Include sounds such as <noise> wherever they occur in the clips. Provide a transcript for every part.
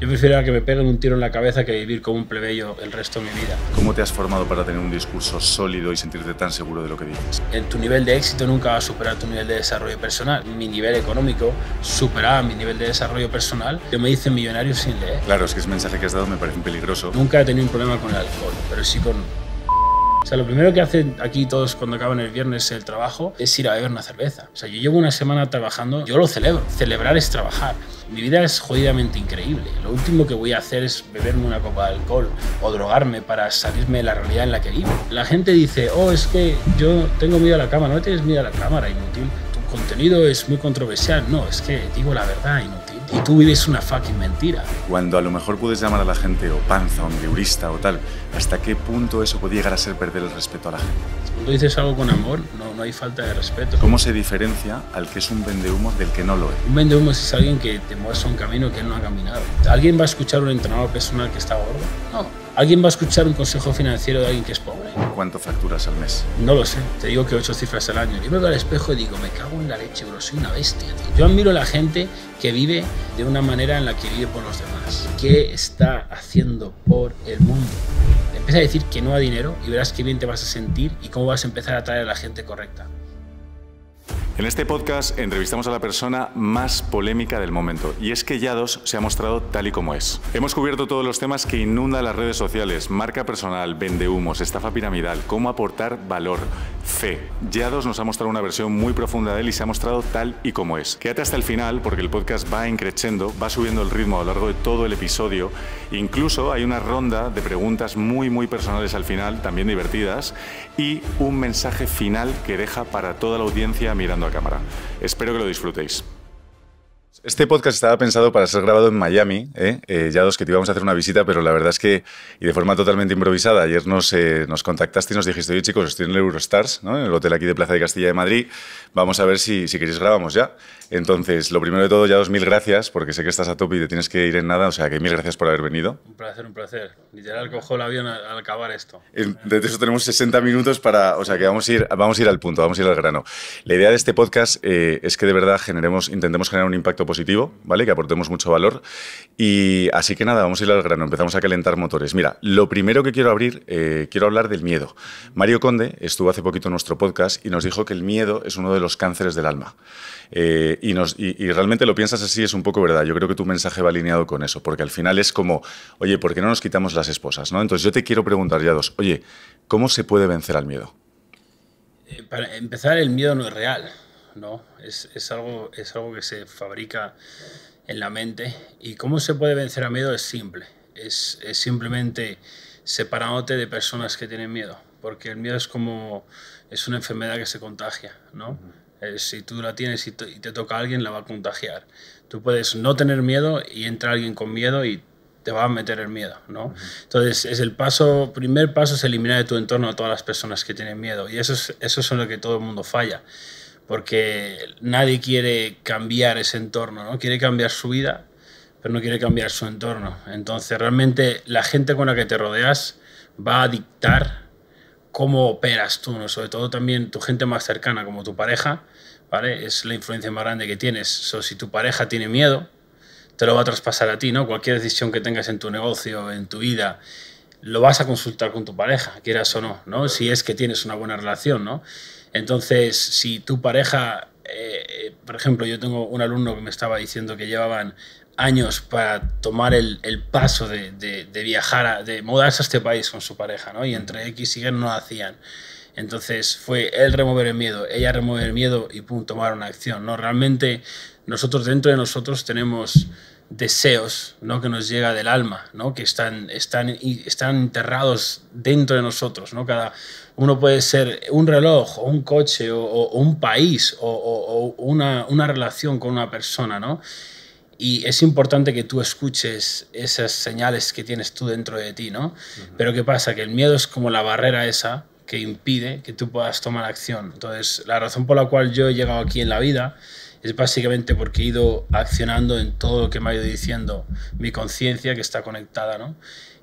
Yo prefiero que me peguen un tiro en la cabeza que vivir como un plebeyo el resto de mi vida. ¿Cómo te has formado para tener un discurso sólido y sentirte tan seguro de lo que dices? En tu nivel de éxito nunca va a superar tu nivel de desarrollo personal. Mi nivel económico superaba mi nivel de desarrollo personal. Yo me hice millonario sin leer. Claro, es que ese mensaje que has dado me parece peligroso. Nunca he tenido un problema con el alcohol, pero sí con o sea, lo primero que hacen aquí todos cuando acaban el viernes el trabajo es ir a beber una cerveza. O sea, yo llevo una semana trabajando, yo lo celebro. Celebrar es trabajar. Mi vida es jodidamente increíble. Lo último que voy a hacer es beberme una copa de alcohol o drogarme para salirme de la realidad en la que vivo. La gente dice, oh, es que yo tengo miedo a la cámara. No tienes miedo a la cámara, inútil. Tu contenido es muy controversial. No, es que digo la verdad, inútil y tú vives una fucking mentira. Cuando a lo mejor puedes llamar a la gente o panza, o o tal, ¿hasta qué punto eso puede llegar a ser perder el respeto a la gente? Cuando dices algo con amor, no, no hay falta de respeto. ¿Cómo se diferencia al que es un vendehumo del que no lo es? Un vendehumo es alguien que te muestra un camino que él no ha caminado. ¿Alguien va a escuchar un entrenador personal que está gordo? No ¿Alguien va a escuchar un consejo financiero de alguien que es pobre? ¿Cuánto facturas al mes? No lo sé, te digo que ocho cifras al año. Yo me veo al espejo y digo, me cago en la leche, bro, soy una bestia. Yo admiro a la gente que vive de una manera en la que vive por los demás. ¿Qué está haciendo por el mundo? Empieza a decir que no hay dinero y verás qué bien te vas a sentir y cómo vas a empezar a traer a la gente correcta. En este podcast entrevistamos a la persona más polémica del momento y es que Yados se ha mostrado tal y como es. Hemos cubierto todos los temas que inundan las redes sociales, marca personal, vende humos, estafa piramidal, cómo aportar valor, fe. Yados nos ha mostrado una versión muy profunda de él y se ha mostrado tal y como es. Quédate hasta el final porque el podcast va encrechendo, va subiendo el ritmo a lo largo de todo el episodio. Incluso hay una ronda de preguntas muy muy personales al final, también divertidas, y un mensaje final que deja para toda la audiencia mirando cámara. Espero que lo disfrutéis. Este podcast estaba pensado para ser grabado en Miami, ¿eh? ¿eh? ya dos que te íbamos a hacer una visita, pero la verdad es que, y de forma totalmente improvisada, ayer nos, eh, nos contactaste y nos dijiste, oye chicos, estoy en el Eurostars, ¿no? en el hotel aquí de Plaza de Castilla de Madrid, vamos a ver si, si queréis grabamos ya. Entonces, lo primero de todo, ya dos mil gracias, porque sé que estás a tope y te tienes que ir en nada, o sea que mil gracias por haber venido. Un placer, un placer. Literal, cojo el avión al acabar esto. De eso tenemos 60 minutos para, o sea que vamos a ir, vamos a ir al punto, vamos a ir al grano. La idea de este podcast eh, es que de verdad generemos, intentemos generar un impacto positivo, ¿vale? Que aportemos mucho valor. Y así que nada, vamos a ir al grano, empezamos a calentar motores. Mira, lo primero que quiero abrir, eh, quiero hablar del miedo. Mario Conde estuvo hace poquito en nuestro podcast y nos dijo que el miedo es uno de los cánceres del alma. Eh, y, nos, realmente lo piensas así, es un poco verdad. Yo creo que tu mensaje va alineado con eso, porque al final es como, oye, ¿por qué no nos quitamos las esposas? ¿no? Entonces yo te quiero preguntar ya dos, oye, ¿cómo se puede vencer al miedo? Eh, para empezar, el miedo no es real. ¿no? Es, algo, es algo que se fabrica en la mente. ¿Y cómo se puede vencer a miedo? Es simple. Es, simplemente separándote de personas que tienen miedo. Porque el miedo es como, es una enfermedad que se contagia, ¿no? si tú la tienes y, te toca a alguien, la va a contagiar. Tú puedes no tener miedo y entra alguien con miedo y te va a meter el miedo, ¿no? Entonces, es el paso, primer paso es eliminar de tu entorno a todas las personas que tienen miedo y eso es, eso es en lo que todo el mundo falla porque nadie quiere cambiar ese entorno, ¿no? Quiere cambiar su vida, pero no quiere cambiar su entorno. Entonces, realmente la gente con la que te rodeas va a dictar cómo operas tú, ¿no? Sobre todo también tu gente más cercana, como tu pareja, ¿vale? Es la influencia más grande que tienes. So, si tu pareja tiene miedo, te lo va a traspasar a ti, ¿no? Cualquier decisión que tengas en tu negocio, en tu vida, lo vas a consultar con tu pareja, quieras o no, ¿no? Si es que tienes una buena relación, ¿no? Entonces, si tu pareja, eh, eh, por ejemplo, yo tengo un alumno que me estaba diciendo que llevaban años para tomar el, paso de, viajar, de mudarse a este país con su pareja, ¿no? Y entre X y Y no lo hacían. Entonces fue él remover el miedo, ella remover el miedo y pum, tomar una acción, ¿no? Realmente nosotros dentro de nosotros tenemos deseos ¿no? que nos llega del alma, ¿no? que están, están, están enterrados dentro de nosotros. ¿no? Cada, uno puede ser un reloj o un coche o, un país o, una, relación con una persona. ¿no? Y es importante que tú escuches esas señales que tienes tú dentro de ti. ¿no? Pero ¿qué pasa? Que el miedo es como la barrera esa que impide que tú puedas tomar acción. Entonces, la razón por la cual yo he llegado aquí en la vida es básicamente porque he ido accionando en todo lo que me ha ido diciendo mi conciencia que está conectada, ¿no?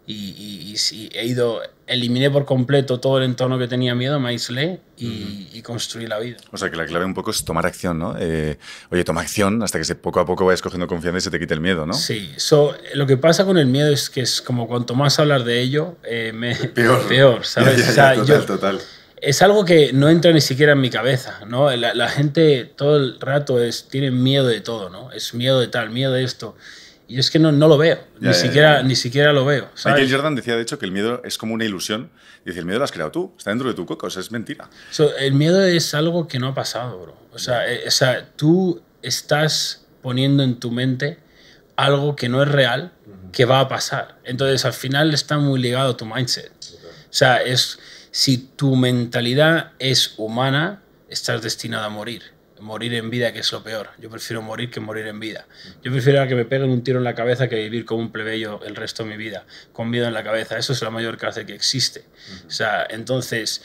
Y, he ido, eliminé por completo todo el entorno que tenía miedo, me aislé y, construí la vida. O sea que la clave un poco es tomar acción, ¿no? Eh, oye, toma acción hasta que se, poco a poco vayas cogiendo confianza y se te quite el miedo, ¿no? Sí, lo que pasa con el miedo es que es como cuanto más hablar de ello, eh, me, peor. <laughs> peor, ¿sabes? total, total es algo que no entra ni siquiera en mi cabeza, ¿no? La, gente todo el rato es, tiene miedo de todo, ¿no? Es miedo de tal, miedo de esto. Y es que no, no lo veo, ni, siquiera, ni siquiera lo veo. Michael Jordan decía, de hecho, que el miedo es como una ilusión. Dice, el miedo lo has creado tú, está dentro de tu coco, o sea, es mentira. el miedo es algo que no ha pasado, bro. O sea, eh, o sea, tú estás poniendo en tu mente algo que no es real, que va a pasar. Entonces, al final está muy ligado a tu mindset. O sea, es si tu mentalidad es humana, estás destinado a morir. Morir en vida, que es lo peor. Yo prefiero morir que morir en vida. Yo prefiero que me peguen un tiro en la cabeza que vivir como un plebeyo el resto de mi vida, con miedo en la cabeza. Eso es la mayor cárcel que existe. O sea, entonces,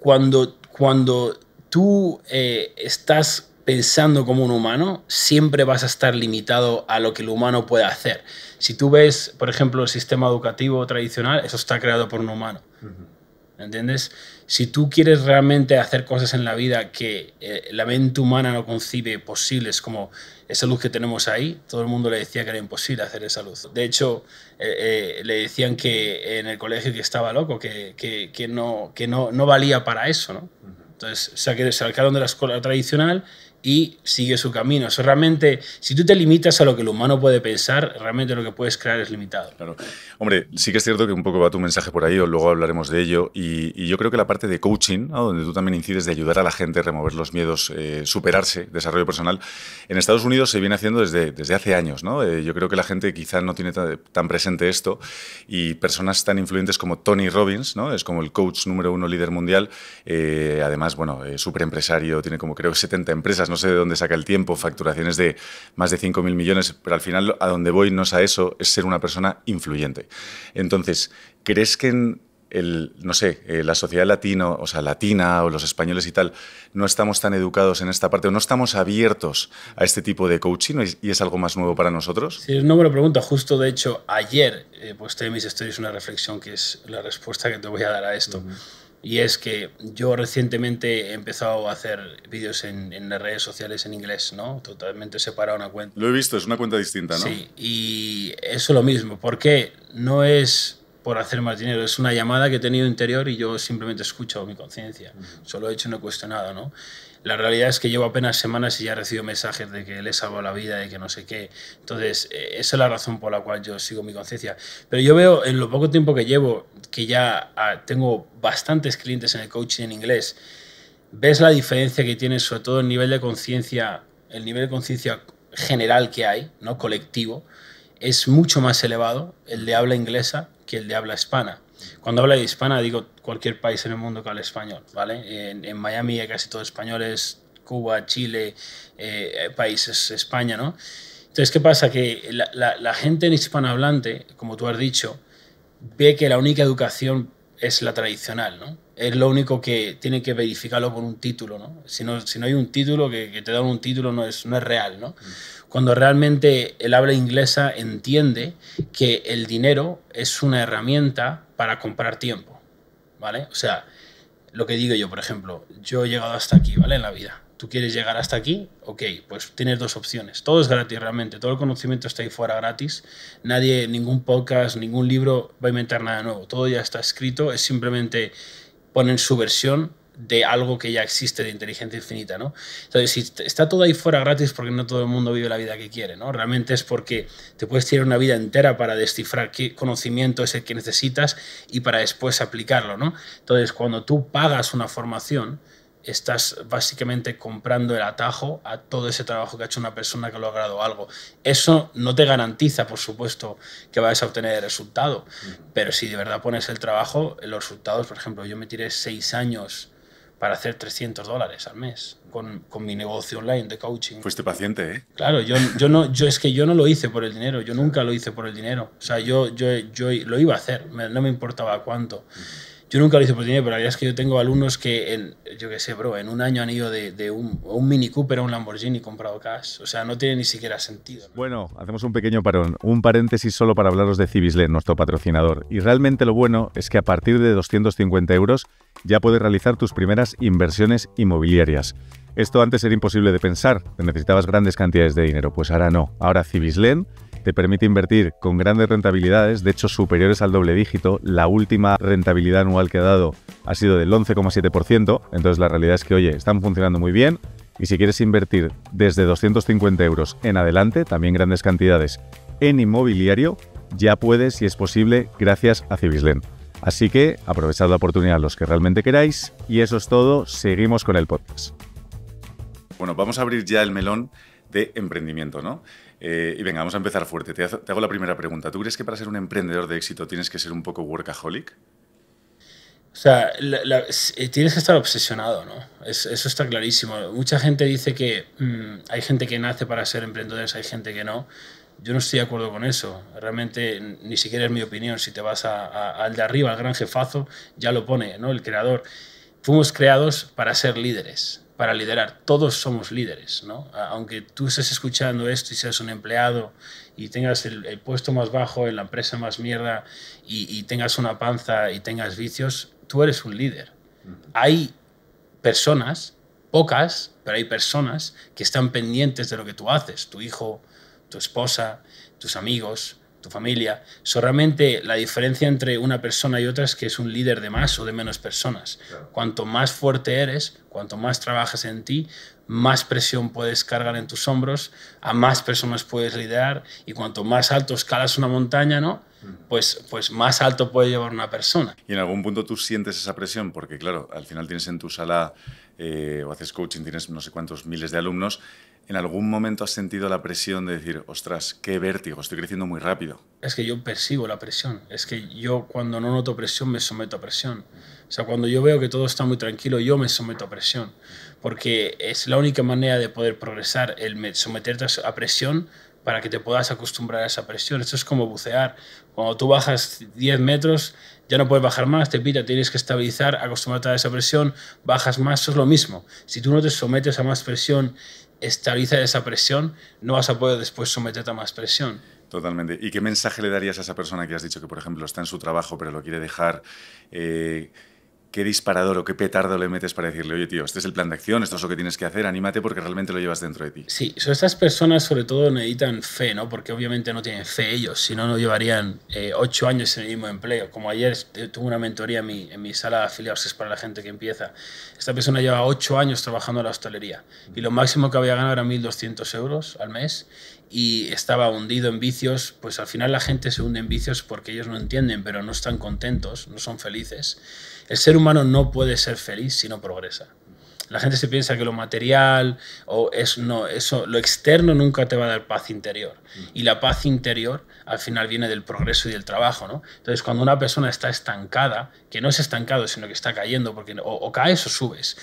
cuando, cuando tú eh, estás pensando como un humano, siempre vas a estar limitado a lo que el humano puede hacer. Si tú ves, por ejemplo, el sistema educativo tradicional, eso está creado por un humano. ¿entiendes? Si tú quieres realmente hacer cosas en la vida que eh, la mente humana no concibe posibles, como esa luz que tenemos ahí, todo el mundo le decía que era imposible hacer esa luz. De hecho, eh, eh, le decían que en el colegio que estaba loco, que, que, que no, que no, no valía para eso, ¿no? Entonces, que se sacaron de la escuela tradicional y sigue su camino. Eso realmente, si tú te limitas a lo que el humano puede pensar, realmente lo que puedes crear es limitado. Claro. Hombre, sí que es cierto que un poco va tu mensaje por ahí, o luego hablaremos de ello. Y, yo creo que la parte de coaching, donde tú también incides de ayudar a la gente a remover los miedos, eh, superarse, desarrollo personal, en Estados Unidos se viene haciendo desde, desde hace años. ¿no? Eh, yo creo que la gente quizá no tiene tan, presente esto. Y personas tan influyentes como Tony Robbins, ¿no? es como el coach número uno líder mundial, eh, además, bueno, súper empresario, tiene como creo que 70 empresas no sé de dónde saca el tiempo, facturaciones de más de 5.000 millones, pero al final a donde voy no es a eso, es ser una persona influyente. Entonces, ¿crees que en el, no sé, eh, la sociedad latino, o sea, latina o los españoles y tal, no estamos tan educados en esta parte o no estamos abiertos a este tipo de coaching y, es algo más nuevo para nosotros? No me lo buena pregunta. Justo, de hecho, ayer eh, pues, tenéis mis stories una reflexión que es la respuesta que te voy a dar a esto y es que yo recientemente he empezado a hacer vídeos en, en, redes sociales en inglés, ¿no? Totalmente separado una cuenta. Lo he visto, es una cuenta distinta, ¿no? Sí, y eso lo mismo, porque no es por hacer más dinero, es una llamada que he tenido interior y yo simplemente escucho mi conciencia, solo he hecho no he cuestionado, ¿no? La realidad es que llevo apenas semanas y ya recibo mensajes de que les salvo la vida, de que no sé qué. Entonces, e, esa es la razón por la cual yo sigo mi conciencia. Pero yo veo en lo poco tiempo que llevo, que ya ah, tengo bastantes clientes en el coaching en inglés, ves la diferencia que tiene sobre todo el nivel de conciencia, el nivel de conciencia general que hay, ¿no? colectivo, es mucho más elevado el de habla inglesa que el de habla hispana. Cuando habla de hispana, digo cualquier país en el mundo que hable español, ¿vale? En, Miami hay casi todo españoles, Cuba, Chile, eh, eh, países, España, ¿no? Entonces, ¿qué pasa? Que la, gente en hispanohablante, como tú has dicho, ve que la única educación es la tradicional, ¿no? Es lo único que tiene que verificarlo por un título, ¿no? Si no, si no hay un título, que, te dan un título no es, no es real, ¿no? Mm. Cuando realmente el habla inglesa entiende que el dinero es una herramienta para comprar tiempo, ¿vale? O sea, lo que digo yo, por ejemplo, yo he llegado hasta aquí, ¿vale? En la vida. ¿Tú quieres llegar hasta aquí? Ok, pues tienes dos opciones. Todo es gratis realmente, todo el conocimiento está ahí fuera gratis. Nadie, ningún podcast, ningún libro va a inventar nada nuevo. Todo ya está escrito, es simplemente ponen su versión de algo que ya existe de inteligencia infinita, ¿no? Entonces, si está todo ahí fuera gratis porque no todo el mundo vive la vida que quiere, ¿no? Realmente es porque te puedes tirar una vida entera para descifrar qué conocimiento es el que necesitas y para después aplicarlo, ¿no? Entonces, cuando tú pagas una formación, estás básicamente comprando el atajo a todo ese trabajo que ha hecho una persona que ha logrado algo. Eso no te garantiza, por supuesto, que vayas a obtener el resultado, pero si de verdad pones el trabajo, los resultados, por ejemplo, yo me tiré seis años para hacer 300 dólares al mes con, con, mi negocio online de coaching. Fuiste paciente, ¿eh? Claro, yo, yo, no, yo es que yo no lo hice por el dinero, yo nunca lo hice por el dinero. O sea, yo, yo, yo lo iba a hacer, no me importaba cuánto. Yo nunca lo hice por dinero, pero la verdad es que yo tengo alumnos que, en, yo qué sé, bro, en un año han ido de, un, Mini Cooper a un Lamborghini comprado cash. O sea, no tiene ni siquiera sentido. Bueno, hacemos un pequeño parón, un paréntesis solo para hablaros de Cibislen, nuestro patrocinador. Y realmente lo bueno es que a partir de 250 euros ya puedes realizar tus primeras inversiones inmobiliarias. Esto antes era imposible de pensar, necesitabas grandes cantidades de dinero, pues ahora no. Ahora Civislen te permite invertir con grandes rentabilidades, de hecho superiores al doble dígito. La última rentabilidad anual que ha dado ha sido del 11,7%, entonces la realidad es que, oye, están funcionando muy bien. Y si quieres invertir desde 250 euros en adelante, también grandes cantidades, en inmobiliario, ya puedes, si es posible, gracias a Civislen. Así que aprovechad la oportunidad los que realmente queráis. Y eso es todo, seguimos con el podcast. Bueno, vamos a abrir ya el melón de emprendimiento, ¿no? Eh, y venga, vamos a empezar fuerte. Te, hago la primera pregunta. ¿Tú crees que para ser un emprendedor de éxito tienes que ser un poco workaholic? O sea, eh, tienes que estar obsesionado, ¿no? eso está clarísimo. Mucha gente dice que mm, hay gente que nace para ser emprendedores, hay gente que no. Yo no estoy de acuerdo con eso. Realmente ni siquiera es mi opinión. Si te vas al de arriba, al gran jefazo, ya lo pone, ¿no? El creador. Fuimos creados para ser líderes para liderar. Todos somos líderes, ¿no? Aunque tú estés escuchando esto y seas un empleado y tengas el, puesto más bajo en la empresa más mierda y, tengas una panza y tengas vicios, tú eres un líder. Hay personas, pocas, pero hay personas que están pendientes de lo que tú haces, tu hijo, tu esposa, tus amigos, tu familia. solamente la diferencia entre una persona y otra es que es un líder de más o de menos personas. Cuanto más fuerte eres, cuanto más trabajas en ti, más presión puedes cargar en tus hombros, a más personas puedes liderar y cuanto más alto escalas una montaña, ¿no? Mm. Pues, pues más alto puede llevar una persona. Y en algún punto tú sientes esa presión, porque claro, al final tienes en tu sala eh, o haces coaching, tienes no sé cuántos miles de alumnos ¿En algún momento has sentido la presión de decir, ostras, qué vértigo, estoy creciendo muy rápido? Es que yo persigo la presión. Es que yo cuando no noto presión me someto a presión. O sea, cuando yo veo que todo está muy tranquilo, yo me someto a presión. Porque es la única manera de poder progresar, el someterte a presión para que te puedas acostumbrar a esa presión. Esto es como bucear. Cuando tú bajas 10 metros, ya no puedes bajar más, te pita, tienes que estabilizar, acostumbrarte a esa presión, bajas más, eso es lo mismo. Si tú no te sometes a más presión estabiliza esa presión, no vas a poder después someterte a más presión. Totalmente. ¿Y qué mensaje le darías a esa persona que has dicho que, por ejemplo, está en su trabajo pero lo quiere dejar? Eh, qué disparador o qué petardo le metes para decirle, oye tío, este es el plan de acción, esto es lo que tienes que hacer, anímate porque realmente lo llevas dentro de ti. Sí, estas personas sobre todo necesitan fe, ¿no? Porque obviamente no tienen fe ellos, si no, no llevarían eh, ocho años en el mismo empleo. Como ayer eh, tuve una mentoría en mi, en mi sala de afiliados, es para la gente que empieza. Esta persona lleva ocho años trabajando en la hostelería y lo máximo que había ganado era 1.200 euros al mes y estaba hundido en vicios, pues al final la gente se hunde en vicios porque ellos no entienden, pero no están contentos, no son felices el ser humano no puede ser feliz si no progresa. La gente se piensa que lo material o es, no, eso, lo externo nunca te va a dar paz interior. Y la paz interior al final viene del progreso y del trabajo, ¿no? Entonces, cuando una persona está estancada, que no es estancado, sino que está cayendo, porque o, caes o subes.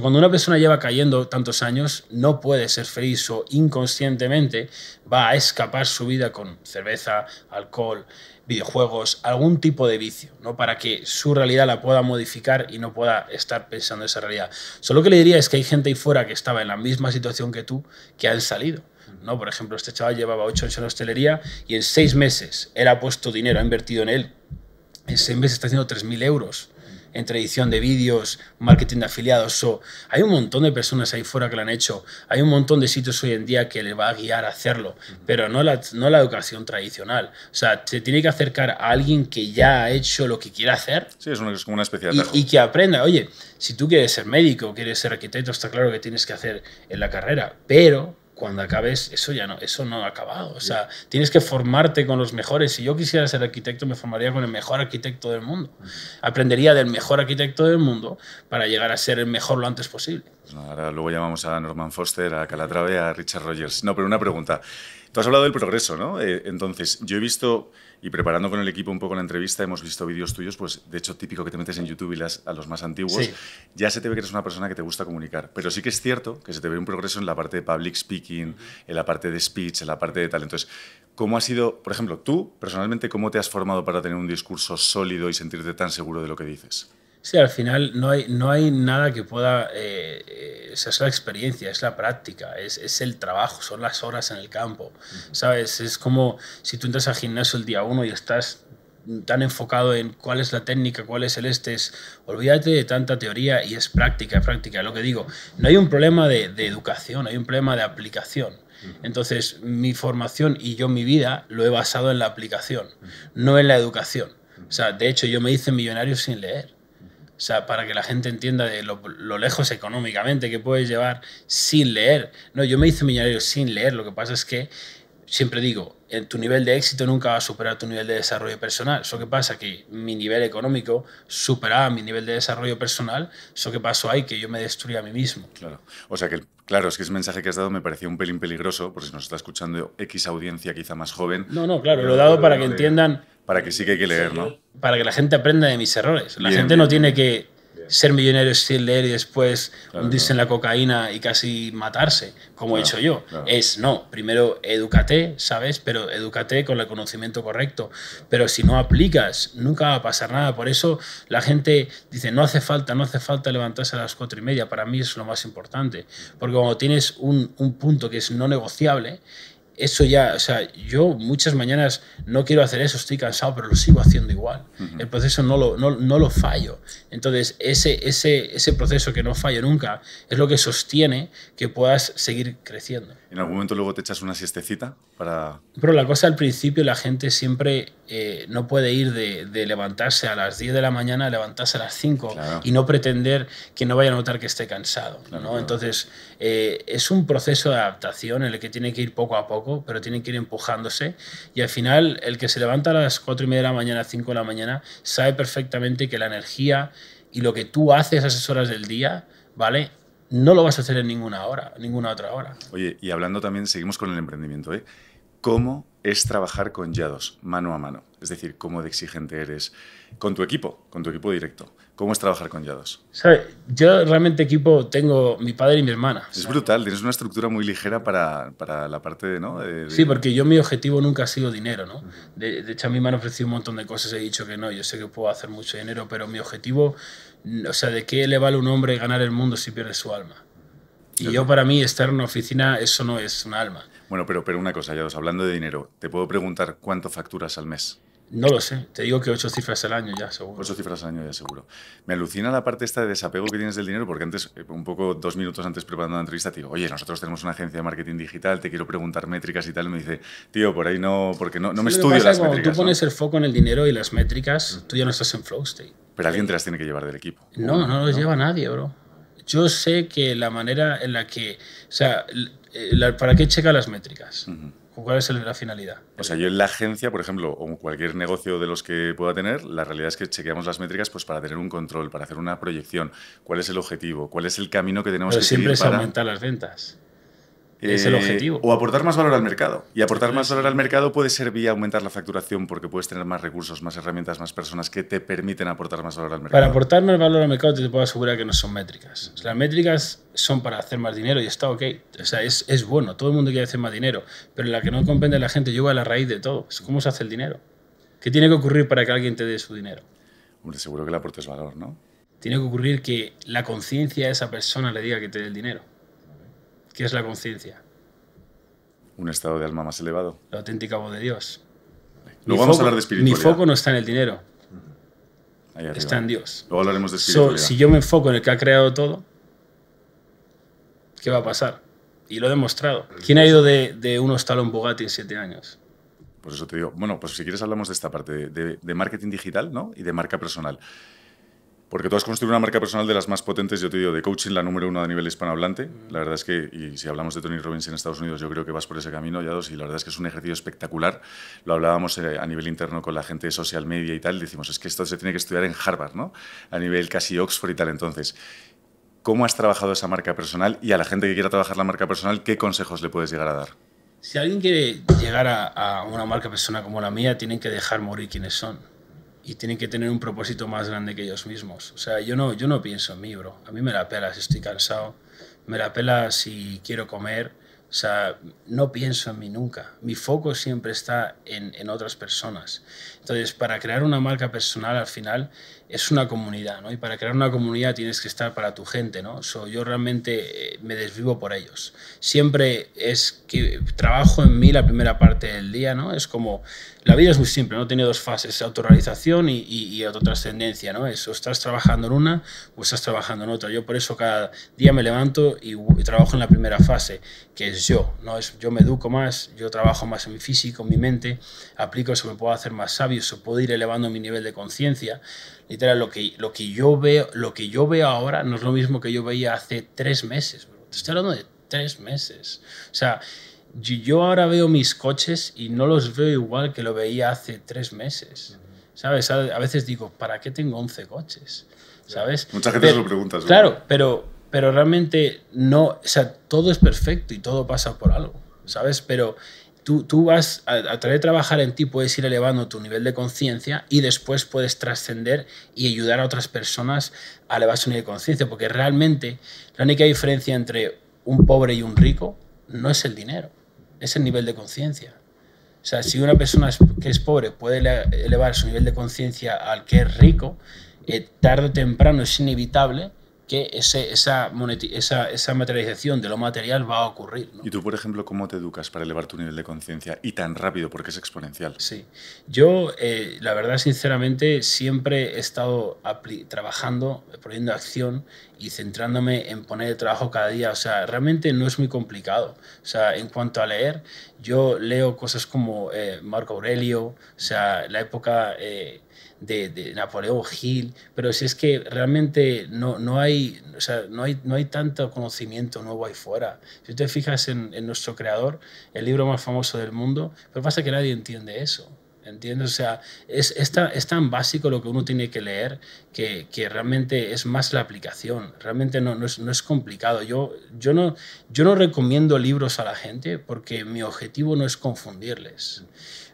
cuando una persona lleva cayendo tantos años, no puede ser feliz o inconscientemente va a escapar su vida con cerveza, alcohol, videojuegos, algún tipo de vicio, ¿no? Para que su realidad la pueda modificar y no pueda estar pensando en esa realidad. Solo que le diría es que hay gente ahí fuera que estaba en la misma situación que tú, que han salido ¿no? Por ejemplo, este chaval llevaba 8 años en la hostelería y en 6 meses él ha puesto dinero, ha invertido en él. En 6 meses está haciendo 3.000 euros en tradición de vídeos, marketing de afiliados. hay un montón de personas ahí fuera que lo han hecho. Hay un montón de sitios hoy en día que le va a guiar a hacerlo, pero no la, no la educación tradicional. O sea, se tiene que acercar a alguien que ya ha hecho lo que quiere hacer. Sí, es, una, una y, y, que aprenda. Oye, si tú quieres ser médico, quieres ser arquitecto, está claro que tienes que hacer en la carrera, pero cuando acabes, eso ya no, eso no ha acabado. O sea, tienes que formarte con los mejores. Si yo quisiera ser arquitecto, me formaría con el mejor arquitecto del mundo. Aprendería del mejor arquitecto del mundo para llegar a ser el mejor lo antes posible. Pues ahora luego llamamos a Norman Foster, a Calatrave, a Richard Rogers. No, pero una pregunta. Tú has hablado del progreso, ¿no? Eh, entonces, yo he visto y preparando con el equipo un poco la entrevista, hemos visto vídeos tuyos, pues de hecho típico que te metes en YouTube y las, a los más antiguos, ya se te ve que eres una persona que te gusta comunicar. Pero sí que es cierto que se te ve un progreso en la parte de public speaking, en la parte de speech, en la parte de tal. Entonces, ¿cómo ha sido, por ejemplo, tú personalmente, cómo te has formado para tener un discurso sólido y sentirte tan seguro de lo que dices? Sí, al final no hay, no hay nada que pueda... esa eh, eh, es la experiencia, es la práctica, es, el trabajo, son las horas en el campo. ¿Sabes? Es como si tú entras al gimnasio el día uno y estás tan enfocado en cuál es la técnica, cuál es el este, olvídate de tanta teoría y es práctica, práctica, lo que digo. No hay un problema de, educación, hay un problema de aplicación. Entonces, mi formación y yo mi vida lo he basado en la aplicación, no en la educación. O sea, de hecho, yo me hice millonario sin leer. O sea, para que la gente entienda de lo, lejos económicamente que puedes llevar sin leer. No, yo me hice millonario sin leer. Lo que pasa es que siempre digo, eh, tu nivel de éxito nunca va a superar tu nivel de desarrollo personal. Eso que pasa que mi nivel económico supera mi nivel de desarrollo personal. Eso que pasó ahí, que yo me destruí a mí mismo. Claro. O sea que, claro, es que ese mensaje que has dado me parecía un pelín peligroso, por si nos está escuchando X audiencia quizá más joven. No, no, claro, lo he dado para que entiendan para que sí que hay que leer, ¿no? Para que la gente aprenda de mis errores. La gente no tiene que ser millonario sin leer y después hundirse en la cocaína y casi matarse, como he hecho yo. Es, no, primero edúcate, ¿sabes? Pero edúcate con el conocimiento correcto. Pero si no aplicas, nunca va a pasar nada. Por eso la gente dice, no hace falta, no hace falta levantarse a las cuatro y media. Para mí es lo más importante. Porque cuando tienes un punto que es no negociable eso ya, o sea, yo muchas mañanas no quiero hacer eso, estoy cansado, pero lo sigo haciendo igual. El proceso no lo, no, lo fallo. Entonces, ese, ese, ese proceso que no fallo nunca es lo que sostiene que puedas seguir creciendo. ¿En algún momento luego te echas una siestecita para...? Pero la cosa al principio, la gente siempre eh, no puede ir de, levantarse a las 10 de la mañana a levantarse a las 5 y no pretender que no vaya a notar que esté cansado. ¿no? Entonces, eh, es un proceso de adaptación en el que tiene que ir poco a poco, pero tiene que ir empujándose y al final el que se levanta a las 4 y media de la mañana, 5 de la mañana, sabe perfectamente que la energía y lo que tú haces a esas horas del día, ¿vale? no lo vas a hacer en ninguna hora, ninguna otra hora. Oye, y hablando también, seguimos con el emprendimiento, ¿eh? ¿Cómo es trabajar con Yados mano a mano? Es decir, cómo de exigente eres con tu equipo, con tu equipo directo. ¿Cómo es trabajar con Yados? ¿Sabe? Yo realmente equipo tengo mi padre y mi hermana. Es brutal, tienes una estructura muy ligera para, la parte de, ¿no? Sí, porque yo mi objetivo nunca ha sido dinero, ¿no? De, hecho, a mí me han ofrecido un montón de cosas, he dicho que no, yo sé que puedo hacer mucho dinero, pero mi objetivo o sea, ¿de qué le vale un hombre ganar el mundo si pierde su alma? Y yo para mí estar en una oficina, eso no es un alma. Bueno, pero, pero una cosa, ya os hablando de dinero, ¿te puedo preguntar cuánto facturas al mes? No lo sé, te digo que ocho cifras al año ya, seguro. Ocho cifras al año ya, seguro. Me alucina la parte esta de desapego que tienes del dinero, porque antes, eh, un poco dos minutos antes preparando una entrevista, te digo, oye, nosotros tenemos una agencia de marketing digital, te quiero preguntar métricas y tal. me dice, tío, por ahí no, porque no, no me estudio las métricas. tú pones el foco en el dinero y las métricas, tú ya no estás en flow state. Pero alguien te las tiene que llevar del equipo. No, no, los lleva nadie, bro. Yo sé que la manera en la que. O sea, eh, ¿para qué checa las métricas? ¿Cuál es la finalidad? O sea, yo en la agencia, por ejemplo, o cualquier negocio de los que pueda tener, la realidad es que chequeamos las métricas pues, para tener un control, para hacer una proyección, cuál es el objetivo, cuál es el camino que tenemos que seguir. Siempre es para... aumentar las ventas. Es el eh, objetivo. O aportar más valor al mercado. Y aportar más valor al mercado puede servir a aumentar la facturación porque puedes tener más recursos, más herramientas, más personas que te permiten aportar más valor al mercado. Para aportar más valor al mercado te puedo asegurar que no son métricas. las métricas son para hacer más dinero y está ok. O sea, es, es bueno, todo el mundo quiere hacer más dinero, pero la que no comprende la gente, yo a la raíz de todo. Es cómo se hace el dinero. ¿Qué tiene que ocurrir para que alguien te dé su dinero? Hombre, seguro que le aportes valor, ¿no? Tiene que ocurrir que la conciencia de esa persona le diga que te dé el dinero. ¿Qué es la conciencia. Un estado de alma más elevado. La auténtica voz de Dios. Luego vamos a hablar de espiritualidad. Mi foco no está en el dinero. Está en Dios. Luego hablaremos de espiritualidad. si yo me enfoco en el que ha creado todo, ¿qué va a pasar? Y lo he demostrado. ¿Quién ha ido de, de un Bugatti en siete años? Pues eso te digo. Bueno, pues si quieres hablamos de esta parte, de, marketing digital y de marca personal. Porque tú has construido una marca personal de las más potentes, yo te digo, de coaching, la número uno a nivel hispanohablante. Mm. La verdad es que, y si hablamos de Tony Robbins en Estados Unidos, yo creo que vas por ese camino, ya dos, y la verdad es que es un ejercicio espectacular. Lo hablábamos eh, a nivel interno con la gente de social media y tal, decimos, es que esto se tiene que estudiar en Harvard, ¿no? A nivel casi Oxford y tal. Entonces, ¿cómo has trabajado esa marca personal? Y a la gente que quiera trabajar la marca personal, ¿qué consejos le puedes llegar a dar? Si alguien quiere llegar a, a una marca personal como la mía, tienen que dejar morir quienes son y tienen que tener un propósito más grande que ellos mismos. O sea, yo no, yo no pienso en mí, bro. A mí me la pela si estoy cansado, me la pela si quiero comer. O sea, no pienso en mí nunca. Mi foco siempre está en, en otras personas. Entonces, para crear una marca personal al final es una comunidad, ¿no? Y para crear una comunidad tienes que estar para tu gente, ¿no? yo realmente eh, me desvivo por ellos. Siempre es que trabajo en mí la primera parte del día, ¿no? Es como, la vida es muy simple, ¿no? Tiene dos fases, autorrealización y, y, autotrascendencia, ¿no? Es, o estás trabajando en una o estás trabajando en otra. Yo por eso cada día me levanto y, trabajo en la primera fase, que es yo, ¿no? Es, yo me educo más, yo trabajo más en mi físico, en mi mente, aplico eso, me puedo hacer más sabio, eso puedo ir elevando mi nivel de conciencia literal, lo que, lo, que yo veo, lo que yo veo ahora no es lo mismo que yo veía hace tres meses. Te estoy hablando de tres meses. O sea, yo ahora veo mis coches y no los veo igual que lo veía hace tres meses. ¿Sabes? A veces digo, ¿para qué tengo 11 coches? ¿Sabes? Mucha gente lo pregunta. Claro, pero, pero realmente no, o sea, todo es perfecto y todo pasa por algo, ¿sabes? Pero tú, vas a, través de trabajar en ti, puedes ir elevando tu nivel de conciencia y después puedes trascender y ayudar a otras personas a elevar su nivel de conciencia, porque realmente la única diferencia entre un pobre y un rico no es el dinero, es el nivel de conciencia. O sea, si una persona que es pobre puede elevar su nivel de conciencia al que es rico, eh, tarde o temprano es inevitable que ese, esa, esa, esa, materialización de lo material va a ocurrir. ¿Y tú, por ejemplo, cómo te educas para elevar tu nivel de conciencia y tan rápido, porque es exponencial? Sí, yo, eh, la verdad, sinceramente, siempre he estado trabajando, poniendo acción y centrándome en poner el trabajo cada día. O sea, realmente no es muy complicado. O sea, en cuanto a leer, yo leo cosas como eh, Marco Aurelio, o sea, la época... Eh, de, Napoleón Hill, pero si es que realmente no, hay, no, hay, no hay tanto conocimiento nuevo ahí fuera. Si te fijas en, nuestro creador, el libro más famoso del mundo, pero pasa que nadie entiende eso. ¿Entiendes? O sea, es, tan, básico lo que uno tiene que leer que, realmente es más la aplicación. Realmente no, no, es, complicado. Yo, yo, no, yo no recomiendo libros a la gente porque mi objetivo no es confundirles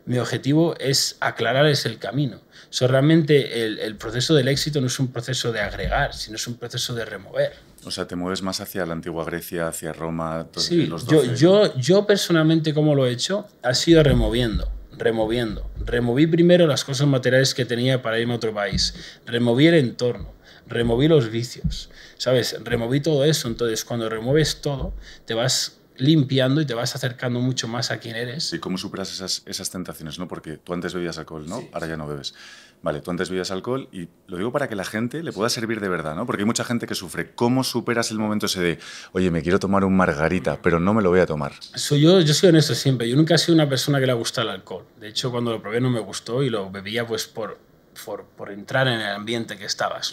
mi objetivo es aclararles el camino. realmente el, proceso del éxito no es un proceso de agregar, sino es un proceso de remover. O sea, te mueves más hacia la antigua Grecia, hacia Roma. Sí, Yo, yo, yo personalmente, como lo he hecho, ha sido removiendo removiendo. Removí primero las cosas materiales que tenía para irme a otro país. Removí el entorno. Removí los vicios. ¿Sabes? Removí todo eso. Entonces, cuando remueves todo, te vas limpiando y te vas acercando mucho más a quien eres. ¿Y cómo superas esas, esas tentaciones? ¿no? Porque tú antes bebías alcohol, ¿no? Ahora ya no bebes. Vale, tú antes bebías alcohol y lo digo para que la gente le pueda servir de verdad, ¿no? Porque hay mucha gente que sufre. ¿Cómo superas el momento ese de, oye, me quiero tomar un margarita, pero no me lo voy a tomar? Soy yo, yo soy honesto siempre. Yo nunca he sido una persona que le gustado el alcohol. De hecho, cuando lo probé no me gustó y lo bebía pues por, por, por entrar en el ambiente que estabas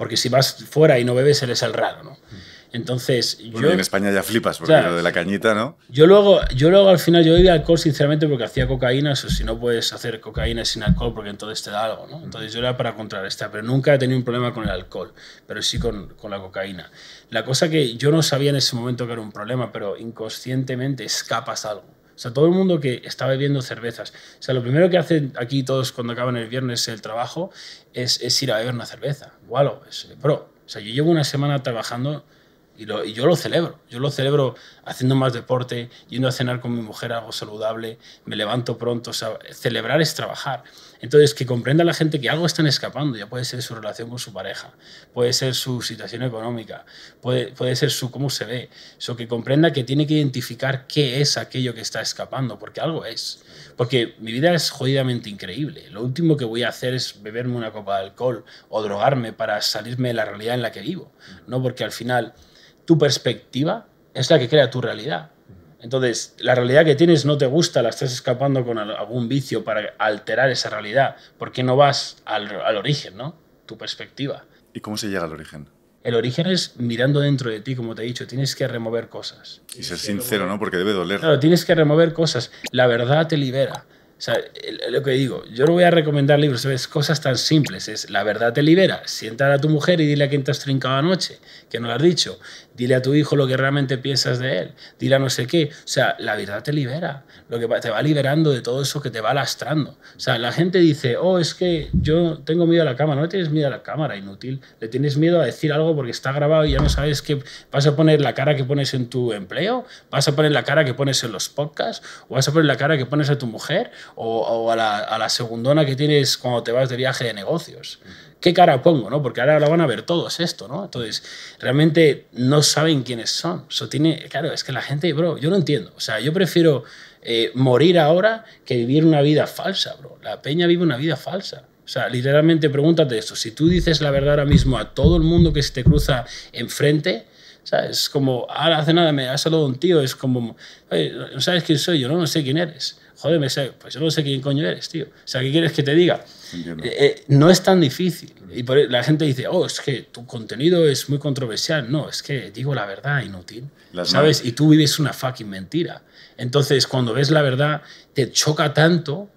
porque si vas fuera y no bebes eres el raro, ¿no? Entonces, yo, en España ya flipas por lo de la cañita, ¿no? Yo luego, yo luego al final yo bebía alcohol sinceramente porque hacía cocaína, o si no puedes hacer cocaína sin alcohol porque entonces te da algo, ¿no? Entonces yo era para contrarrestar, pero nunca he tenido un problema con el alcohol, pero sí con, con la cocaína. La cosa que yo no sabía en ese momento que era un problema, pero inconscientemente escapas algo. O sea, todo el mundo que está bebiendo cervezas. O sea, lo primero que hacen aquí todos cuando acaban el viernes el trabajo es, ir a beber una cerveza. Guau, es pro. O sea, yo llevo una semana trabajando y, yo lo celebro. Yo lo celebro haciendo más deporte, yendo a cenar con mi mujer algo saludable, me levanto pronto. celebrar es trabajar. Entonces, que comprenda la gente que algo están escapando. Ya puede ser su relación con su pareja, puede ser su situación económica, puede, puede ser su cómo se ve. Eso que comprenda que tiene que identificar qué es aquello que está escapando, porque algo es. Porque mi vida es jodidamente increíble. Lo último que voy a hacer es beberme una copa de alcohol o drogarme para salirme de la realidad en la que vivo. No porque al final tu perspectiva es la que crea tu realidad. Entonces, la realidad que tienes no te gusta, la estás escapando con algún vicio para alterar esa realidad, porque no vas al, origen, ¿no? Tu perspectiva. ¿Y cómo se llega al origen? El origen es mirando dentro de ti, como te he dicho, tienes que remover cosas. Y ser sincero, ¿no? Porque debe doler. Claro, tienes que remover cosas. La verdad te libera. O sea, lo que digo, yo no voy a recomendar libros, es cosas tan simples, es la verdad te libera, sienta a tu mujer y dile a quién te has trincado anoche, que no lo has dicho, dile a tu hijo lo que realmente piensas de él, dile a no sé qué. O sea, la verdad te libera, lo que te va liberando de todo eso que te va lastrando. O sea, la gente dice, oh, es que yo tengo miedo a la cámara, no tienes miedo a la cámara, inútil, le tienes miedo a decir algo porque está grabado y ya no sabes qué, vas a poner la cara que pones en tu empleo, vas a poner la cara que pones en los podcasts, o vas a poner la cara que pones a tu mujer o, a, la, a, la, segundona que tienes cuando te vas de viaje de negocios. ¿qué cara pongo? ¿no? Porque ahora lo van a ver todos esto, ¿no? Entonces, realmente no saben quiénes son. Eso tiene, claro, es que la gente, bro, yo no entiendo. O sea, yo prefiero eh, morir ahora que vivir una vida falsa, bro. La peña vive una vida falsa. O sea, literalmente pregúntate esto. Si tú dices la verdad ahora mismo a todo el mundo que se te cruza enfrente, es Como, ahora hace nada me ha saludado un tío, es como, Oye, no sabes quién soy yo, no, no sé quién eres. Joder, me sé, pues yo no sé quién coño eres, tío. O sea, ¿qué quieres que te diga? Eh, eh, no es tan difícil. Y e, la gente dice, oh, es que tu contenido es muy controversial. No, es que digo la verdad, inútil. ¿Sabes? Y tú vives una fucking mentira. Entonces, cuando ves la verdad, te choca tanto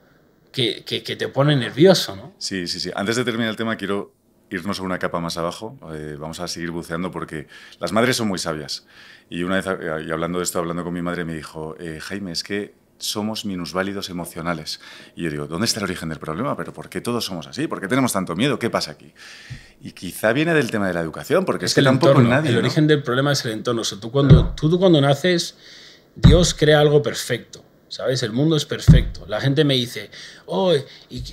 que, te pone nervioso, ¿no? Sí, sí, sí. Antes de terminar el tema, quiero irnos a una capa más abajo. Eh, vamos a seguir buceando porque las madres son muy sabias. Y una vez, hablando de esto, hablando con mi madre, me dijo, Jaime, es que somos minusválidos emocionales. Y yo digo, ¿dónde está el origen del problema? ¿Pero por qué todos somos así? ¿Por qué tenemos tanto miedo? ¿Qué pasa aquí? Y quizá viene del tema de la educación, porque es, que el entorno, nadie... El origen del problema es el entorno. O tú, cuando, tú, cuando naces, Dios crea algo perfecto. ¿Sabes? El mundo es perfecto. La gente me dice, oh, y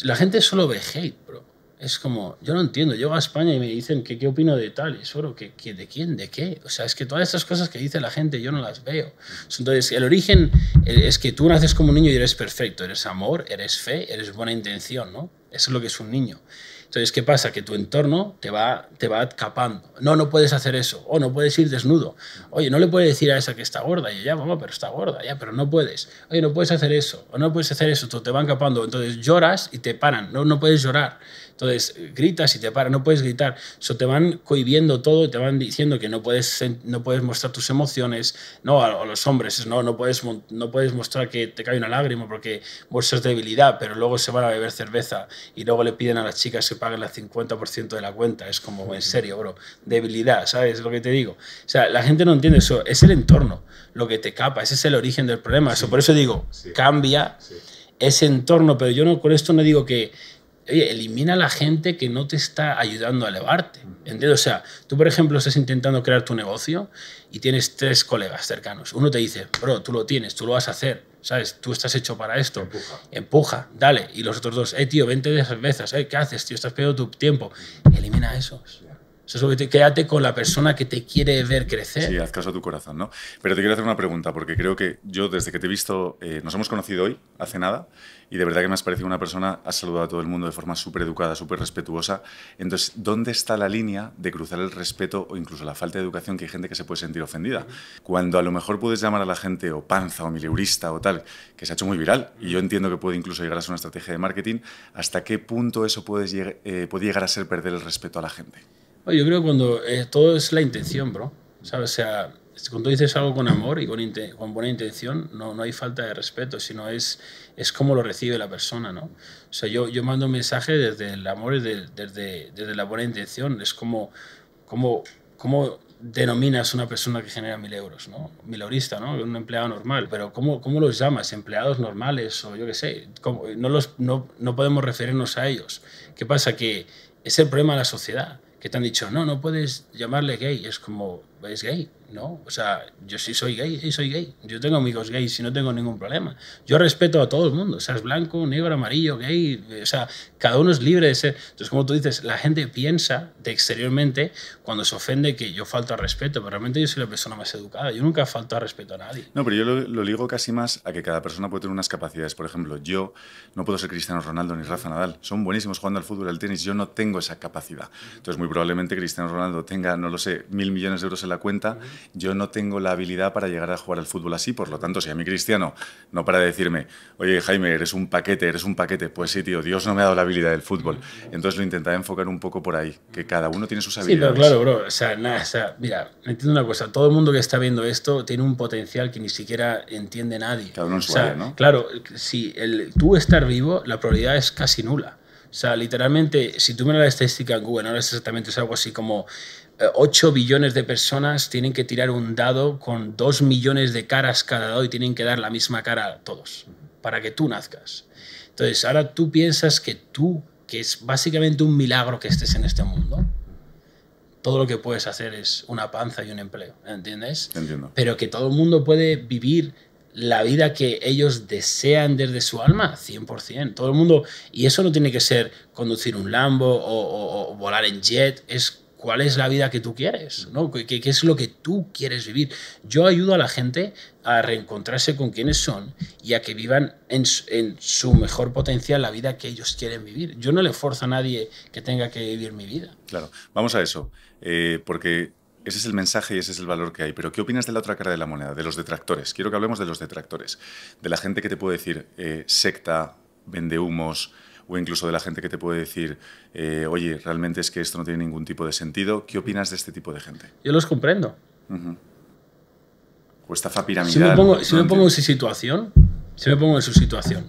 la gente solo ve hate, bro es como, yo no entiendo, llego a España y me dicen que qué opino de tal, y que, de quién, de qué. O sea, es que todas estas cosas que dice la gente yo no las veo. Entonces, el origen eh, es que tú naces como un niño y eres perfecto, eres amor, eres fe, eres buena intención, ¿no? Eso es lo que es un niño. Entonces, ¿qué pasa? Que tu entorno te va, te va capando. No, no puedes hacer eso. O no puedes ir desnudo. Oye, no le puedes decir a esa que está gorda. Y ya, vamos pero está gorda. Ya, pero no puedes. Oye, no puedes hacer eso. O no puedes hacer eso. te van capando. Entonces, lloras y te paran. No, no puedes llorar. Entonces, gritas y te paras, no puedes gritar. Eso te van cohibiendo todo, te van diciendo que no puedes, no puedes mostrar tus emociones, no, a, los hombres, no, no puedes, no puedes mostrar que te cae una lágrima porque muestras debilidad, pero luego se van a beber cerveza y luego le piden a las chicas que paguen el 50% de la cuenta. Es como, en serio, bro, debilidad, ¿sabes? Es lo que te digo. O sea, la gente no entiende eso, es el entorno lo que te capa, ese es el origen del problema. eso, por eso digo, cambia. ese entorno, pero yo no, con esto no digo que, oye, elimina a la gente que no te está ayudando a elevarte. ¿entiendes? O sea, tú, por ejemplo, estás intentando crear tu negocio y tienes tres colegas cercanos. Uno te dice, bro, tú lo tienes, tú lo vas a hacer, ¿sabes? Tú estás hecho para esto. Empuja. dale. Y los otros dos, eh, tío, vente de cervezas. eh, ¿qué haces, tío? Estás perdiendo tu tiempo. Elimina esos. Eso quédate con la persona que te quiere ver crecer. Sí, haz caso a tu corazón, ¿no? Pero te quiero hacer una pregunta, porque creo que yo, desde que te he visto, eh, nos hemos conocido hoy, hace nada, y de verdad que me has parecido una persona, has saludado a todo el mundo de forma súper educada, súper respetuosa. Entonces, ¿dónde está la línea de cruzar el respeto o incluso la falta de educación que hay gente que se puede sentir ofendida? Cuando a lo mejor puedes llamar a la gente o panza o mileurista o tal, que se ha hecho muy viral, y yo entiendo que puede incluso llegar a ser una estrategia de marketing, ¿hasta qué punto eso eh, puede, llegar a ser perder el respeto a la gente? Yo creo que cuando eh, todo es la intención, bro. ¿Sabes? O sea, cuando dices algo con amor y con, con buena intención, no, no, hay falta de respeto, sino es, es cómo lo recibe la persona, ¿no? O sea, yo, yo mando un mensaje desde el amor y desde, desde, la buena intención, es como, como, como denominas una persona que genera mil euros, ¿no? Mil ¿no? Un empleado normal. Pero ¿cómo, cómo los llamas? ¿Empleados normales o yo qué sé? No, los, no, no, podemos referirnos a ellos. ¿Qué pasa? Que es el problema de la sociedad, que te han dicho, no, no puedes llamarle gay. Es como, es gay, ¿no? O sea, yo sí soy gay, y soy gay. Yo tengo amigos gays y no tengo ningún problema. Yo respeto a todo el mundo, o seas blanco, negro, amarillo, gay, eh, o sea, cada uno es libre de ser. Entonces, como tú dices, la gente piensa de exteriormente cuando se ofende que yo falto al respeto, pero realmente yo soy la persona más educada, yo nunca falto al respeto a nadie. No, pero yo lo, lo digo casi más a que cada persona puede tener unas capacidades. Por ejemplo, yo no puedo ser Cristiano Ronaldo ni Rafa Nadal, son buenísimos jugando al fútbol, al tenis, yo no tengo esa capacidad. Entonces, muy probablemente Cristiano Ronaldo tenga, no lo sé, mil millones de euros en la cuenta, yo no tengo la habilidad para llegar a jugar al fútbol así, por lo tanto, si a mí Cristiano no para decirme, oye Jaime, eres un paquete, eres un paquete, pues sí, tío, Dios no me ha dado la habilidad del fútbol. Entonces lo intentaré enfocar un poco por ahí, que cada uno tiene sus habilidades. Sí, claro, bro, o sea, nada, o sea, mira, entiendo una cosa, todo el mundo que está viendo esto tiene un potencial que ni siquiera entiende nadie. ¿no? Claro, si el, tú estar vivo, la probabilidad es casi nula. O sea, literalmente, si tú miras la estadística en Google, no es exactamente, es algo así como 8 eh, billones de personas tienen que tirar un dado con 2 millones de caras cada dado y tienen que dar la misma cara a todos para que tú nazcas. Entonces, ahora tú piensas que tú, que es básicamente un milagro que estés en este mundo, todo lo que puedes hacer es una panza y un empleo, ¿entiendes? Pero que todo el mundo puede vivir la vida que ellos desean desde su alma, 100%. Todo el mundo, y eso no tiene que ser conducir un Lambo o volar en jet, es cuál es la vida que tú quieres, ¿no? ¿Qué, es lo que tú quieres vivir? Yo ayudo a la gente a reencontrarse con quienes son y a que vivan en, su mejor potencial la vida que ellos quieren vivir. Yo no le forzo a nadie que tenga que vivir mi vida. Claro, vamos a eso, eh, porque ese es el mensaje y ese es el valor que hay. Pero ¿qué opinas de la otra cara de la moneda, de los detractores? Quiero que hablemos de los detractores, de la gente que te puede decir eh, secta, vende humos, o incluso de la gente que te puede decir, eh, oye, realmente es que esto no tiene ningún tipo de sentido. ¿Qué opinas de este tipo de gente? Yo los comprendo. O estafa piramidal. Si me pongo, me pongo en su situación, si me pongo en su situación,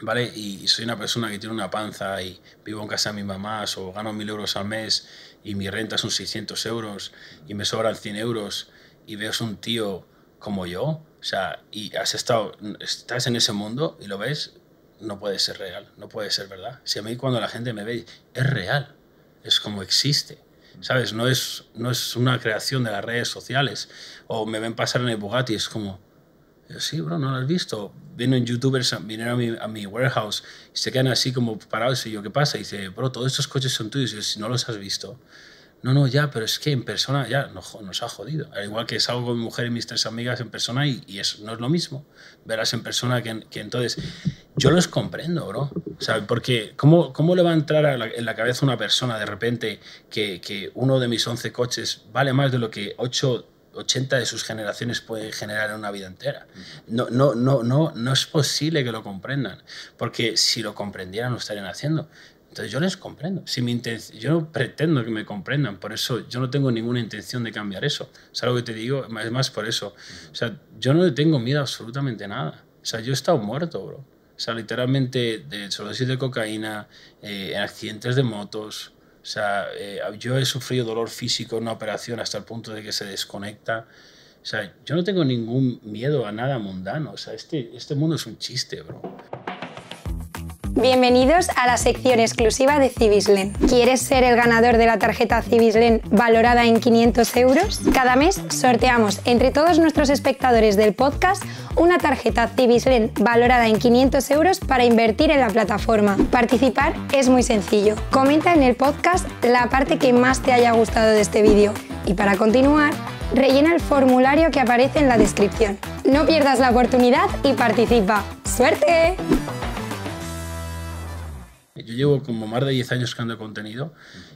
¿vale? Y soy una persona que tiene una panza y vivo en casa de mi mamá, o gano mil euros al mes y mi renta son 600 euros y me sobran 100 euros y veo un tío como yo, o sea, y has estado, estás en ese mundo y lo ves, no puede ser real, no puede ser verdad. Si a mí cuando la gente me ve, es real, es como existe. ¿Sabes? No es, no es una creación de las redes sociales. O me ven pasar en el Bugatti, es como, sí, bro, no lo has visto. Vienen youtubers, vinieron a mi, mi warehouse y se quedan así como parados. Y yo, ¿qué pasa? Y dice, bro, todos estos coches son tuyos. Y si no los has visto no, no, ya, pero es que en persona ya nos, nos ha jodido. Al igual que salgo con mi mujer y mis tres amigas en persona y, no es lo mismo Verás en persona que, entonces. Yo los comprendo, bro. O sea, porque ¿cómo, cómo le va a entrar en la cabeza una persona de repente que, uno de mis 11 coches vale más de lo que 8, 80 de sus generaciones pueden generar en una vida entera? No, no, no, no, no es posible que lo comprendan, porque si lo comprendieran lo estarían haciendo. Entonces yo les comprendo. Si mi yo no pretendo que me comprendan, por eso yo no tengo ninguna intención de cambiar eso. Es algo que te digo, es más por eso. O sea, yo no le tengo miedo a absolutamente nada. O sea, yo he estado muerto, bro. O sea, literalmente de sobredosis de cocaína, eh, en accidentes de motos. O sea, eh, yo he sufrido dolor físico en una operación hasta el punto de que se desconecta. O sea, yo no tengo ningún miedo a nada mundano. O sea, este, este mundo es un chiste, bro. Bienvenidos a la sección exclusiva de CIVISLEN. ¿Quieres ser el ganador de la tarjeta CIVISLEN valorada en 500 euros? Cada mes sorteamos entre todos nuestros espectadores del podcast una tarjeta CIVISLEN valorada en 500 euros para invertir en la plataforma. Participar es muy sencillo. Comenta en el podcast la parte que más te haya gustado de este vídeo. Y para continuar, rellena el formulario que aparece en la descripción. No pierdas la oportunidad y participa. ¡Suerte! yo llevo como más de 10 años creando contenido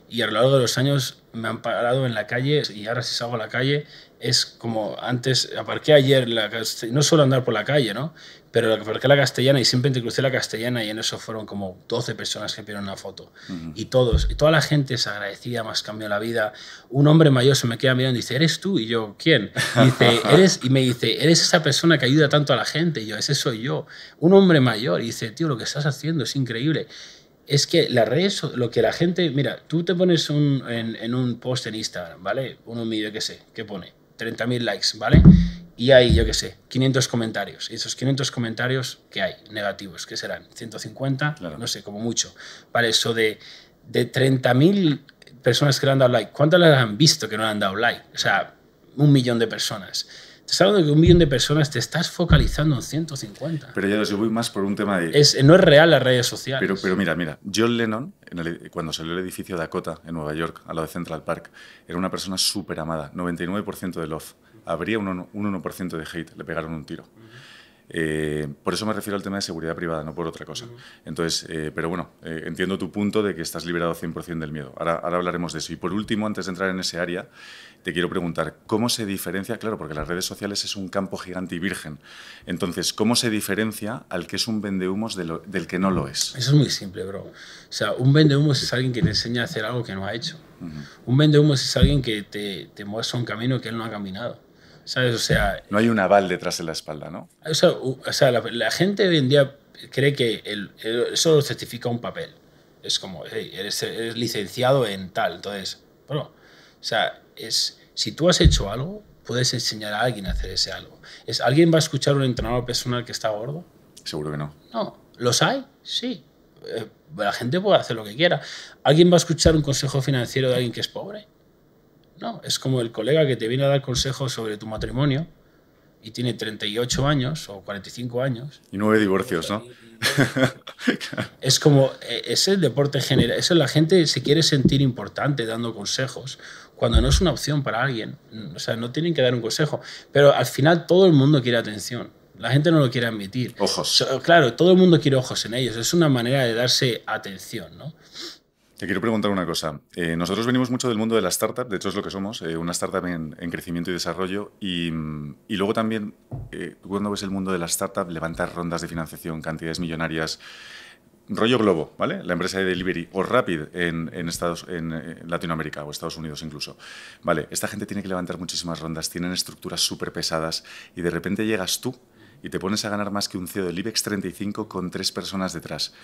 y a lo largo de los años me han parado en la calle y ahora si salgo a la calle es como antes, aparqué ayer, la, no suelo andar por la calle, ¿no? Pero aparqué la castellana y siempre crucé la castellana y en eso fueron como 12 personas que pidieron una foto. Y todos, y toda la gente se agradecía, más cambió la vida. Un hombre mayor se me queda mirando y dice, ¿eres tú? Y yo, ¿quién? dice, ¿Eres? y me dice, ¿eres esa persona que ayuda tanto a la gente? Y yo, ese soy yo. Un hombre mayor y dice, tío, lo que estás haciendo es increíble es que las redes, lo que la gente, mira, tú te pones en, un post en Instagram, ¿vale? Un vídeo que sé, ¿qué pone? 30.000 likes, ¿vale? Y hay, yo qué sé, 500 comentarios. Y esos 500 comentarios, ¿qué hay? Negativos, ¿qué serán? 150, no sé, como mucho. Para eso de, de 30.000 personas que le han dado like, ¿cuántas las han visto que no le han dado like? O sea, un millón de personas. Estás hablando de un millón de personas, te estás focalizando en 150. Pero ya yo voy más por un tema de... no es real las redes sociales. Pero, pero mira, mira, John Lennon, cuando salió el edificio Dakota en Nueva York, a lo de Central Park, era una persona súper amada, 99% de love. Habría un, 1% de hate, le pegaron un tiro. Eh, por eso me refiero al tema de seguridad privada, no por otra cosa. Entonces, eh, pero bueno, eh, entiendo tu punto de que estás liberado 100% del miedo. Ahora, ahora hablaremos de eso. Y por último, antes de entrar en ese área, te quiero preguntar, ¿cómo se diferencia? Claro, porque las redes sociales es un campo gigante y virgen. Entonces, ¿cómo se diferencia al que es un vendehumos del que no lo es? Eso es muy simple, bro. O sea, un vendehumos es alguien que te enseña a hacer algo que no ha hecho. Un vendehumos es alguien que te, te muestra un camino que él no ha caminado. ¿Sabes? O sea... No hay un aval detrás de la espalda, ¿no? O sea, la, gente hoy en día cree que el, eso lo certifica un papel. Es como, hey, eres, licenciado en tal. Entonces, bro, o sea, es, si tú has hecho algo, puedes enseñar a alguien a hacer ese algo. Es, ¿Alguien va a escuchar un entrenador personal que está gordo? Seguro que no. No. ¿Los hay? Sí. Eh, la gente puede hacer lo que quiera. ¿Alguien va a escuchar un consejo financiero de alguien que es pobre? No. Es como el colega que te viene a dar consejos sobre tu matrimonio y tiene 38 años o 45 años. Y nueve divorcios, ¿no? <laughs> es como, eh, es el deporte general, eso la gente se quiere sentir importante dando consejos cuando no es una opción para alguien. O sea, no tienen que dar un consejo. Pero al final todo el mundo quiere atención. La gente no lo quiere admitir. Ojos. claro, todo el mundo quiere ojos en ellos. Es una manera de darse atención, ¿no? Te quiero preguntar una cosa. Eh, nosotros venimos mucho del mundo de la startup, de hecho es lo que somos, eh, una startup en, crecimiento y desarrollo. Y, mm, luego también, eh, cuando ves el mundo de la startup, levantar rondas de financiación, cantidades millonarias, rollo Globo, ¿vale? La empresa de delivery o Rapid en, Estados, en Latinoamérica o Estados Unidos incluso. Vale, esta gente tiene que levantar muchísimas rondas, tienen estructuras súper pesadas y de repente llegas tú y te pones a ganar más que un CEO del IBEX 35 con tres personas detrás.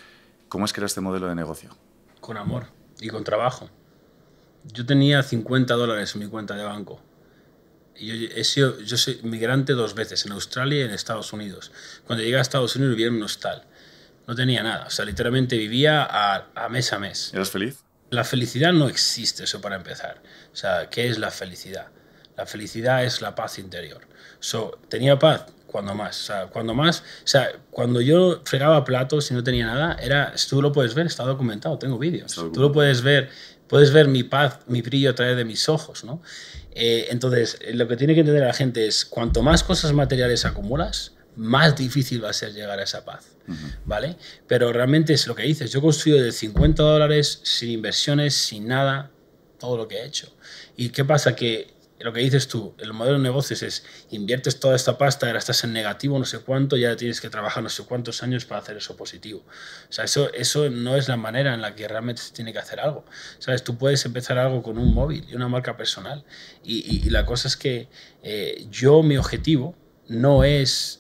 ¿Cómo has creado este modelo de negocio? Con amor y con trabajo. Yo tenía 50 dólares en mi cuenta de banco. Yo, yo soy migrante dos veces, en Australia y en Estados Unidos. Cuando llegué a Estados Unidos viví en un hostal no tenía nada. O sea, literalmente vivía a, mes a mes. ¿Eras feliz? La felicidad no existe, eso para empezar. O sea, ¿qué es la felicidad? La felicidad es la paz interior. So, tenía paz cuando más, o sea, cuando más, o sea, cuando yo fregaba platos y no tenía nada, era, tú lo puedes ver, está documentado, tengo vídeos, tú lo puedes ver, puedes ver mi paz, mi brillo a través de mis ojos, ¿no? Eh, entonces, lo que tiene que entender la gente es, cuanto más cosas materiales acumulas, más difícil va a ser llegar a esa paz. ¿Vale? Pero realmente es lo que dices. Yo construyo de 50 dólares sin inversiones, sin nada, todo lo que he hecho. ¿Y qué pasa? Que lo que dices tú, el modelo de negocios es inviertes toda esta pasta, ahora estás en negativo, no sé cuánto, ya tienes que trabajar no sé cuántos años para hacer eso positivo. O sea, eso, eso no es la manera en la que realmente se tiene que hacer algo. ¿Sabes? Tú puedes empezar algo con un móvil y una marca personal. Y, la cosa es que eh, yo, mi objetivo no es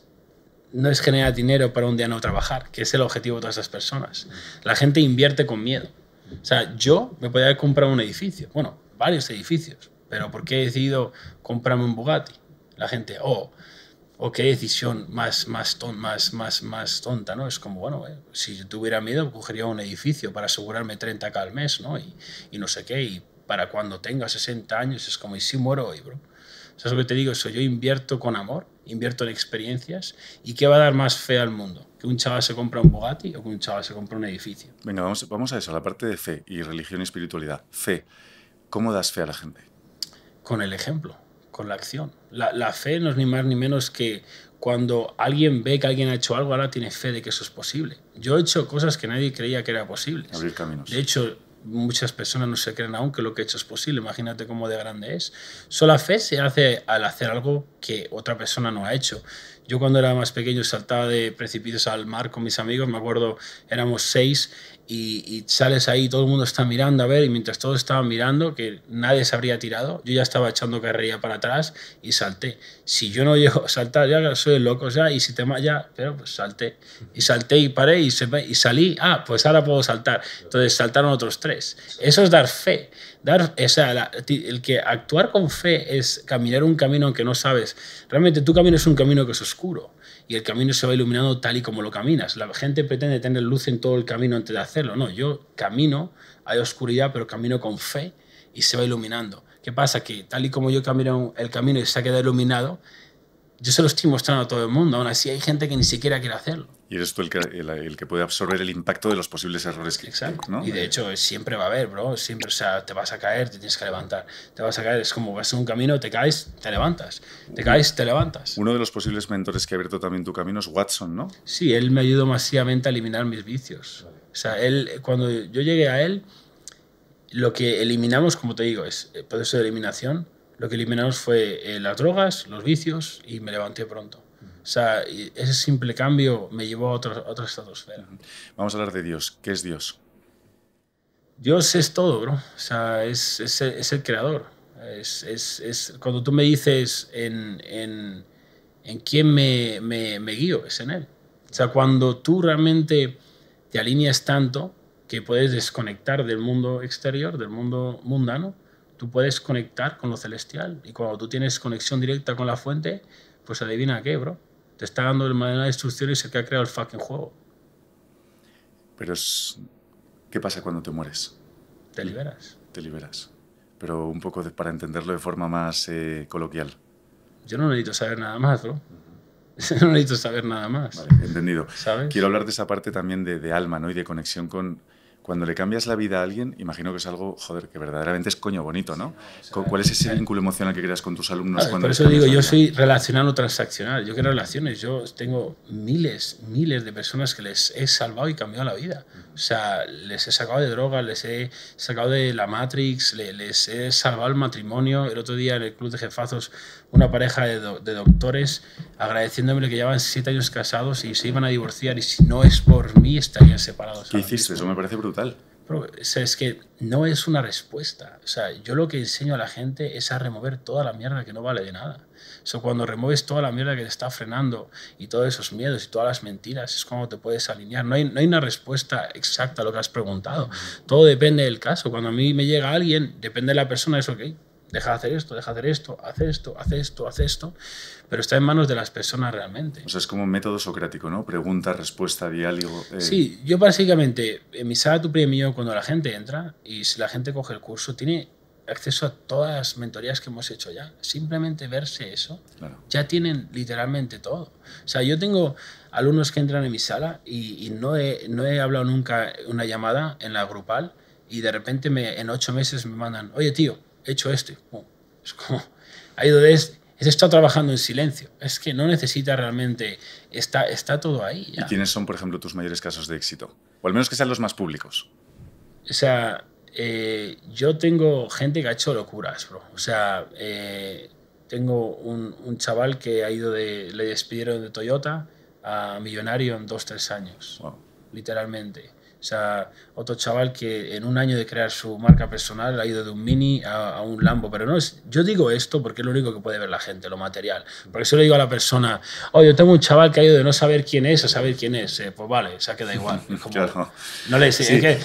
no es generar dinero para un día no trabajar, que es el objetivo de todas esas personas. La gente invierte con miedo. O sea, yo me podría haber comprado un edificio, bueno, varios edificios, pero ¿por qué he decidido comprarme un Bugatti? La gente, oh, o oh, qué decisión más, más, ton, más, más, más tonta, ¿no? Es como, bueno, eh, si yo tuviera miedo, cogería un edificio para asegurarme 30k al mes, ¿no? Y, y, no sé qué, y para cuando tenga 60 años es como, y si muero hoy, bro. O es lo que te digo, eso yo invierto con amor invierto en experiencias. ¿Y qué va a dar más fe al mundo? ¿Que un chaval se compra un Bugatti o que un chaval se compra un edificio? Venga, vamos, vamos a eso, la parte de fe y religión y espiritualidad. Fe. ¿Cómo das fe a la gente? Con el ejemplo, con la acción. La, la fe no es ni más ni menos que cuando alguien ve que alguien ha hecho algo, ahora tiene fe de que eso es posible. Yo he hecho cosas que nadie creía que era posible. Abrir caminos. De hecho, muchas personas no se creen aún que lo que he hecho es posible. Imagínate cómo de grande es. Sola fe se hace al hacer algo que otra persona no ha hecho. Yo cuando era más pequeño saltaba de precipicios al mar con mis amigos, me acuerdo, éramos seis y, sales ahí, todo el mundo está mirando a ver, y mientras todos estaban mirando, que nadie se habría tirado, yo ya estaba echando carrera para atrás y salté. Si yo no llego a saltar, ya soy loco ya, y si te ya, pero pues salté. Y salté y paré y, se, y salí, ah, pues ahora puedo saltar. Entonces saltaron otros tres. Eso es dar fe. Dar, o sea, el que actuar con fe es caminar un camino que no sabes. Realmente tu camino es un camino que es oscuro y el camino se va iluminando tal y como lo caminas. La gente pretende tener luz en todo el camino antes de hacerlo. No, yo camino, hay oscuridad, pero camino con fe y se va iluminando. ¿Qué pasa? Que tal y como yo camino el camino y se ha quedado iluminado, yo se lo estoy mostrando a todo el mundo, aún así hay gente que ni siquiera quiere hacerlo. Y eres tú el que, el, que puede absorber el impacto de los posibles errores que Exacto. ¿no? Y de eh. hecho, siempre va a haber, bro. Siempre, o sea, te vas a caer, te tienes que levantar. Te vas a caer, es como vas en un camino, te caes, te levantas. Te caes, te levantas. Uno de los posibles mentores que ha abierto también tu camino es Watson, ¿no? Sí, él me ayudó masivamente a eliminar mis vicios. O sea, él, cuando yo llegué a él, lo que eliminamos, como te digo, es el proceso de eliminación lo que eliminamos fue eh, las drogas, los vicios y me levanté pronto. O sea, ese simple cambio me llevó a otra, otra Vamos a hablar de Dios. ¿Qué es Dios? Dios es todo, bro. O sea, es, es, el creador. Es, cuando tú me dices en, quién me, me, guío, es en Él. O sea, cuando tú realmente te alineas tanto que puedes desconectar del mundo exterior, del mundo mundano, tú puedes conectar con lo celestial y cuando tú tienes conexión directa con la fuente, pues adivina qué, bro. Te está dando el manual de instrucciones el que ha creado el fucking juego. Pero es... ¿Qué pasa cuando te mueres? Te liberas. Te liberas. Pero un poco para entenderlo de forma más eh, coloquial. Yo no necesito saber nada más, bro. <laughs> no necesito saber nada más. Vale, entendido. Quiero hablar de esa parte también de, de alma, ¿no? Y de conexión con cuando le cambias la vida a alguien, imagino que es algo, joder, que verdaderamente es coño bonito, ¿no? ¿Cuál es ese vínculo emocional que creas con tus alumnos cuando Por eso digo, yo soy relacional o transaccional. Yo quiero relaciones. Yo tengo miles, miles de personas que les he salvado y cambiado la vida. O sea, les he sacado de droga, les he sacado de la Matrix, les he salvado el matrimonio. El otro día en el club de jefazos una pareja de, doctores agradeciéndome que llevan siete años casados y se iban a divorciar y si no es por mí estarían separados. ¿Qué hiciste? Eso me parece brutal. es que no es una respuesta. O sea, yo lo que enseño a la gente es a remover toda la mierda que no vale de nada. O cuando remueves toda la mierda que te está frenando y todos esos miedos y todas las mentiras, es cuando te puedes alinear. No hay, no hay una respuesta exacta a lo que has preguntado. Todo depende del caso. Cuando a mí me llega alguien, depende de la persona, es ok deja de hacer esto, deja de hacer esto, hace esto, hace esto, hace esto, pero está en manos de las personas realmente. O sea, es como un método socrático, ¿no? Pregunta, respuesta, diálogo. Eh. Sí, yo básicamente, en eh, mi sala tu premio, cuando la gente entra y si la gente coge el curso, tiene acceso a todas las mentorías que hemos hecho ya. Simplemente verse eso, ya tienen literalmente todo. O sea, yo tengo alumnos que entran en mi sala y, no, he, no he hablado nunca una llamada en la grupal y de repente en ocho meses me mandan, oye tío, hecho este. es como, ha ido de este. está trabajando en silencio. Es que no necesita realmente. Está, está todo ahí. ¿Y quiénes son, por ejemplo, tus mayores casos de éxito? O al menos que sean los más públicos. O sea, eh, yo tengo gente que ha hecho locuras, bro. O sea, eh, tengo un, chaval que ha ido de. Le despidieron de Toyota a millonario en dos, tres años. Literalmente. O sea, otro chaval que en un año de crear su marca personal ha ido de un mini a, un Lambo. Pero no es. Yo digo esto porque es lo único que puede ver la gente, lo material. Porque si le digo a la persona, oye, yo tengo un chaval que ha ido de no saber quién es a saber quién es, eh, pues vale, o sea, queda igual.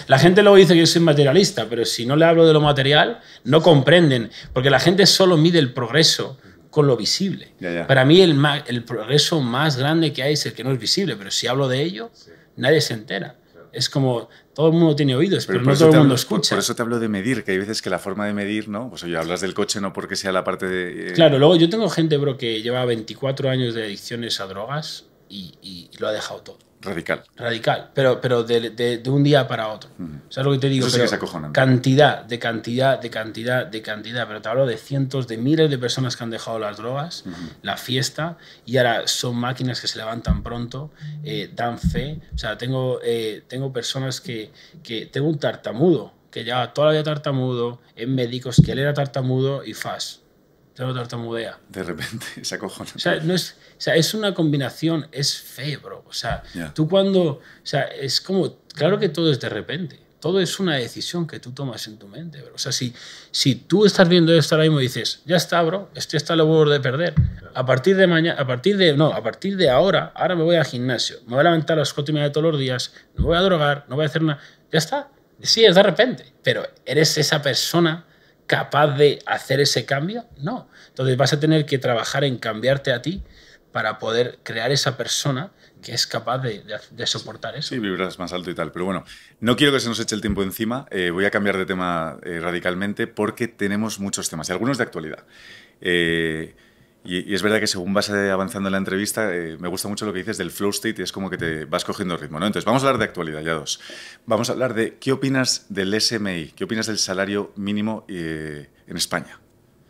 la gente luego dice que yo soy materialista, pero si no le hablo de lo material, no comprenden. Porque la gente solo mide el progreso con lo visible. Para mí, el, el progreso más grande que hay es el que no es visible, pero si hablo de ello, nadie se entera es como todo el mundo tiene oídos, pero, no todo el mundo escucha. Por, eso te hablo de medir, que hay veces que la forma de medir, ¿no? Pues oye, hablas del coche no porque sea la parte de... Eh, claro, luego yo tengo gente, bro, que lleva 24 años de adicciones a drogas y lo ha dejado todo. Radical. Radical, pero, pero de, un día para otro. ¿Sabes lo que te digo? Eso cantidad, de cantidad, de cantidad, de cantidad. Pero te hablo de cientos de miles de personas que han dejado las drogas, la fiesta, y ahora son máquinas que se levantan pronto, eh, dan fe. O sea, tengo, eh, tengo personas que, que. Tengo un tartamudo que ya toda la vida tartamudo, en médicos que él era tartamudo y fast te lo tartamudea. De repente, <laughs> se acojona. O sea, no es, sea, es una combinación, es fe, bro. O sea, tú cuando, o sea, es como, claro que todo es de repente. Todo es una decisión que tú tomas en tu mente, bro. O sea, si, si tú estás viendo esto ahora mismo y dices, ya está, bro, esto está lo borde de perder. A partir de mañana, a partir de, no, a partir de ahora, ahora me voy al gimnasio, me voy a levantar a las cuatro y media de todos los días, no voy a drogar, no voy a hacer nada. Ya está. Sí, es de repente, pero eres esa persona capaz de hacer ese cambio? No. Entonces vas a tener que trabajar en cambiarte a ti para poder crear esa persona que es capaz de, soportar eso. Sí, vibras más alto y tal. Pero bueno, no quiero que se nos eche el tiempo encima. Eh, voy a cambiar de tema eh, radicalmente porque tenemos muchos temas y algunos de actualidad. Eh, y, es verdad que según vas eh, avanzando en la entrevista, eh, me gusta mucho lo que dices del flow state y es como que te vas cogiendo ritmo. ¿no? Entonces, vamos a hablar de actualidad, ya dos. Vamos a hablar de qué opinas del SMI, qué opinas del salario mínimo eh, en España.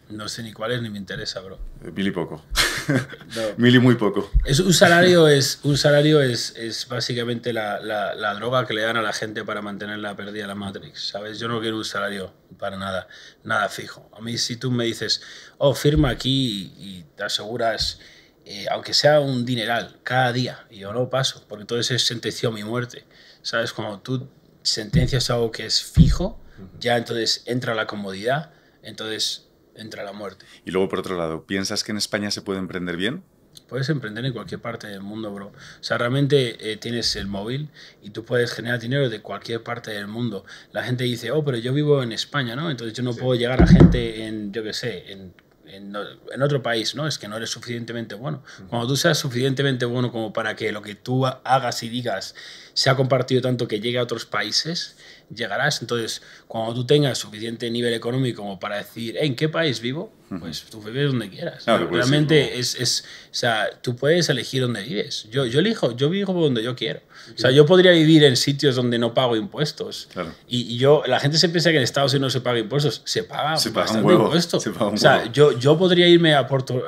No sé ni cuál es ni me interesa, bro. Eh, Mil y poco. <laughs> <laughs> Mil y muy poco. Es, un salario <laughs> es, un salario es, básicamente la, droga que le dan a la gente para mantener la pérdida de la Matrix, ¿sabes? Yo no quiero un salario para nada, nada fijo. A mí si tú me dices, oh, firma aquí y, te aseguras, eh, aunque sea un dineral, cada día, y yo no paso, porque entonces es sentenció mi muerte, ¿sabes? Cuando tú sentencias algo que es fijo, ya entonces entra la comodidad, entonces Entra la muerte. Y luego, por otro lado, ¿piensas que en España se puede emprender bien? Puedes emprender en cualquier parte del mundo, bro. O sea, realmente eh, tienes el móvil y tú puedes generar dinero de cualquier parte del mundo. La gente dice, oh, pero yo vivo en España, ¿no? Entonces yo no puedo llegar a gente en, yo qué sé, en, en, otro país, ¿no? Es que no eres suficientemente bueno. Cuando tú seas suficientemente bueno como para que lo que tú hagas y digas sea compartido tanto que llegue a otros países, llegarás. Entonces, cuando tú tengas suficiente nivel económico como para decir, ¿en qué país vivo? Pues tú vives donde quieras. Pues Realmente es, es, o sea, tú puedes elegir donde vives. Yo, yo elijo, yo vivo donde yo quiero. O sea, yo podría vivir en sitios donde no pago impuestos. Y, yo, la gente se piensa que en Estados Unidos no se paga impuestos. Se paga, bastante impuestos. Se paga un o sea, yo, yo podría irme a Puerto,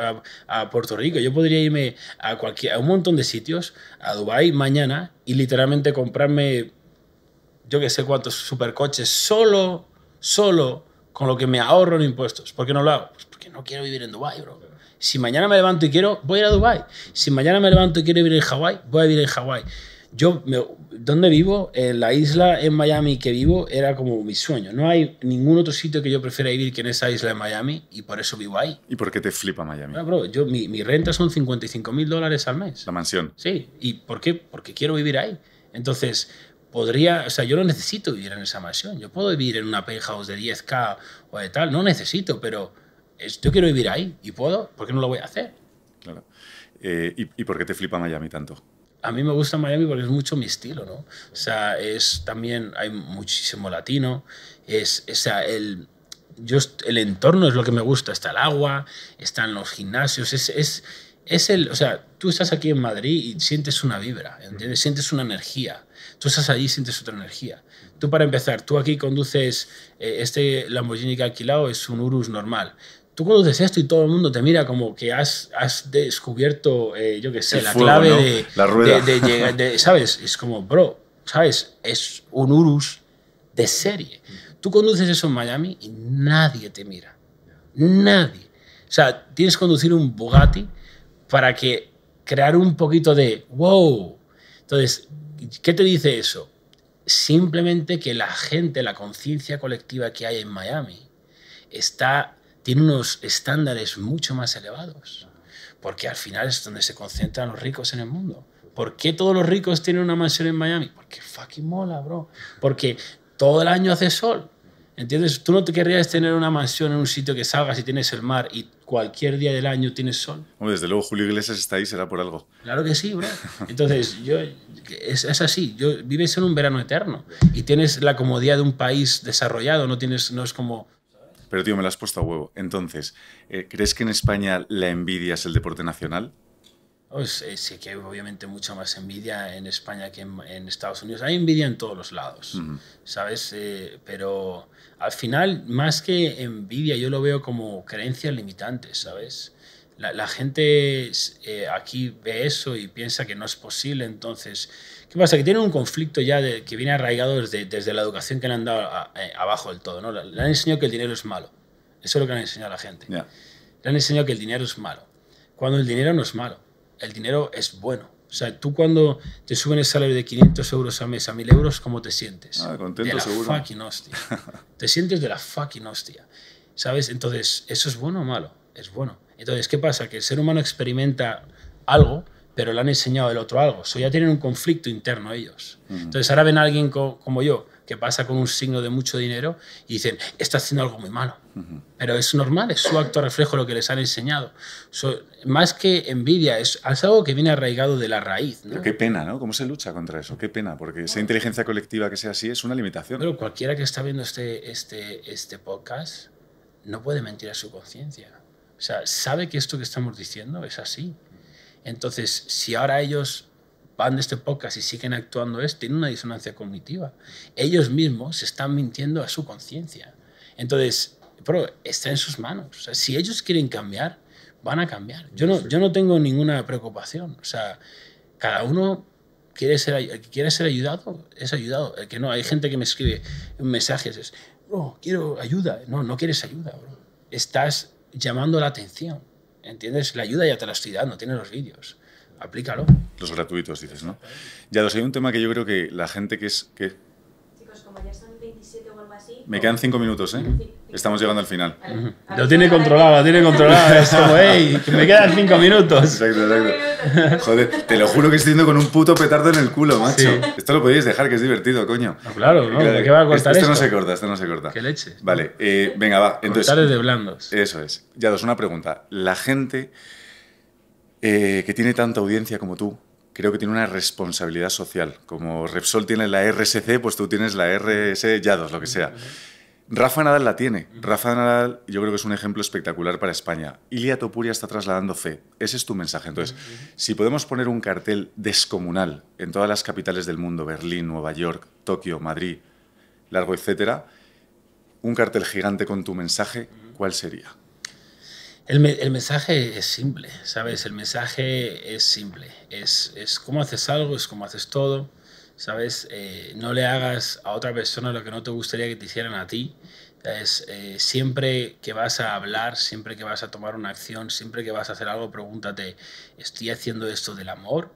a, Puerto Rico, yo podría irme a, cualquier, a un montón de sitios, a Dubái mañana y literalmente comprarme yo que sé cuántos supercoches solo, solo con lo que me ahorro en impuestos. ¿Por qué no lo hago? Pues porque no quiero vivir en Dubái, bro. Si mañana me levanto y quiero, voy a ir a Dubái. Si mañana me levanto y quiero vivir en Hawái, voy a vivir en Hawái. Yo, me, donde vivo, en la isla en Miami que vivo, era como mi sueño. No hay ningún otro sitio que yo prefiera vivir que en esa isla en Miami y por eso vivo ahí. ¿Y por qué te flipa Miami? Bueno, bro, yo, mi, mi, renta son 55 mil dólares al mes. La mansión. Sí. ¿Y por qué? Porque quiero vivir ahí. Entonces, podría, o sea, yo no necesito vivir en esa mansión, yo puedo vivir en una penthouse de 10k o de tal, no necesito, pero yo quiero vivir ahí y puedo, ¿por qué no lo voy a hacer? Claro. Eh, ¿y, ¿Y por qué te flipa Miami tanto? a mí me gusta Miami porque es mucho mi estilo, ¿no? O sea, es también, hay muchísimo latino, es, o sea, el, yo, el entorno es lo que me gusta, está el agua, están los gimnasios, es, es, es el, o sea, tú estás aquí en Madrid y sientes una vibra, ¿entiendes? Sientes una energía tú estás allí sientes otra energía. Tú para empezar, tú aquí conduces eh, este Lamborghini que ha alquilado, es un Urus normal. Tú conduces esto y todo el mundo te mira como que has, descubierto, eh, yo qué sé, la clave de, la rueda. De, ¿Sabes? Es como, bro, ¿sabes? Es un Urus de serie. Tú conduces eso en Miami y nadie te mira. Nadie. O sea, tienes que conducir un Bugatti para que crear un poquito de wow. Entonces, ¿Qué te dice eso? Simplemente que la gente, la conciencia colectiva que hay en Miami, está, tiene unos estándares mucho más elevados. Porque al final es donde se concentran los ricos en el mundo. ¿Por qué todos los ricos tienen una mansión en Miami? Porque fucking mola, bro. Porque todo el año hace sol. ¿Entiendes? Tú no te querrías tener una mansión en un sitio que salgas y tienes el mar y cualquier día del año tienes sol. desde luego Julio Iglesias está ahí, será por algo. Claro que sí, bro. Entonces, yo, es, así, yo, vives en un verano eterno y tienes la comodidad de un país desarrollado, no, tienes, no es como... Pero tío, me lo has puesto a huevo. Entonces, eh, ¿crees que en España la envidia es el deporte nacional? Pues, eh, sí que hay obviamente mucha más envidia en España que en, Estados Unidos. Hay envidia en todos los lados, ¿sabes? Eh, pero al final, más que envidia, yo lo veo como creencias limitantes, ¿sabes? La, gente eh, aquí ve eso y piensa que no es posible, entonces, ¿qué pasa? Que tiene un conflicto ya de, que viene arraigado desde, desde, la educación que le han dado abajo del todo, ¿no? Le han enseñado que el dinero es malo. Eso es lo que le han enseñado a la gente. Le han enseñado que el dinero es malo, cuando el dinero no es malo el dinero es bueno. O sea, tú cuando te suben el salario de 500 euros a mes a 1000 euros, ¿cómo te sientes? Ah, <laughs> te sientes de la fucking hostia. ¿Sabes? Entonces, ¿eso es bueno o malo? Es bueno. Entonces, ¿qué pasa? Que el ser humano experimenta algo, pero le han enseñado el otro algo. O ya tienen un conflicto interno ellos. Entonces, ahora ven a alguien como yo, que pasa con un signo de mucho dinero y dicen, está haciendo algo muy malo. Pero es normal, es su acto reflejo lo que les han enseñado. más que envidia, es, algo que viene arraigado de la raíz. qué pena, ¿no? ¿Cómo se lucha contra eso? Qué pena, porque esa inteligencia colectiva que sea así es una limitación. Pero cualquiera que está viendo este, este, este podcast no puede mentir a su conciencia. O sea, sabe que esto que estamos diciendo es así. Entonces, si ahora ellos van de este podcast y siguen actuando es, tienen una disonancia cognitiva. Ellos mismos se están mintiendo a su conciencia. Entonces, pero está en sus manos. si ellos quieren cambiar, van a cambiar. Yo no, yo no tengo ninguna preocupación. O sea, cada uno quiere ser, quiere ser ayudado, es ayudado. que no, hay gente que me escribe mensajes, es, quiero ayuda. No, no quieres ayuda, Estás llamando la atención. ¿Entiendes? La ayuda ya te la estoy dando, tienes los vídeos aplícalo. Los gratuitos, dices, ¿no? Ya, dos, hay un tema que yo creo que la gente que es... Chicos, como ya son 27 o algo así... Me quedan 5 minutos, ¿eh? Estamos llegando al final. Lo tiene controlado, lo tiene controlado. Es como, me quedan 5 minutos. Exacto, exacto. Joder, te lo juro que estoy yendo con un puto petardo en el culo, macho. Esto lo podéis dejar, que es divertido, coño. claro, ¿no? ¿De qué va a costar esto? Esto no se corta, esto no se corta. Qué leche. Vale, eh, venga, va. Entonces, de blandos. Eso es. Ya dos, una pregunta. La gente eh, que tiene tanta audiencia como tú, creo que tiene una responsabilidad social. Como Repsol tiene la RSC, pues tú tienes la RS Yados, lo que sea. Rafa Nadal la tiene. Rafa Nadal yo creo que es un ejemplo espectacular para España. Ilia Topuria está trasladando fe. Ese es tu mensaje. Entonces, si podemos poner un cartel descomunal en todas las capitales del mundo, Berlín, Nueva York, Tokio, Madrid, largo, etcétera, un cartel gigante con tu mensaje, ¿cuál sería? El, mensaje es simple, ¿sabes? El mensaje es simple. Es, es cómo haces algo, es cómo haces todo, ¿sabes? Eh, no le hagas a otra persona lo que no te gustaría que te hicieran a ti. Es, eh, siempre que vas a hablar, siempre que vas a tomar una acción, siempre que vas a hacer algo, pregúntate, ¿estoy haciendo esto del amor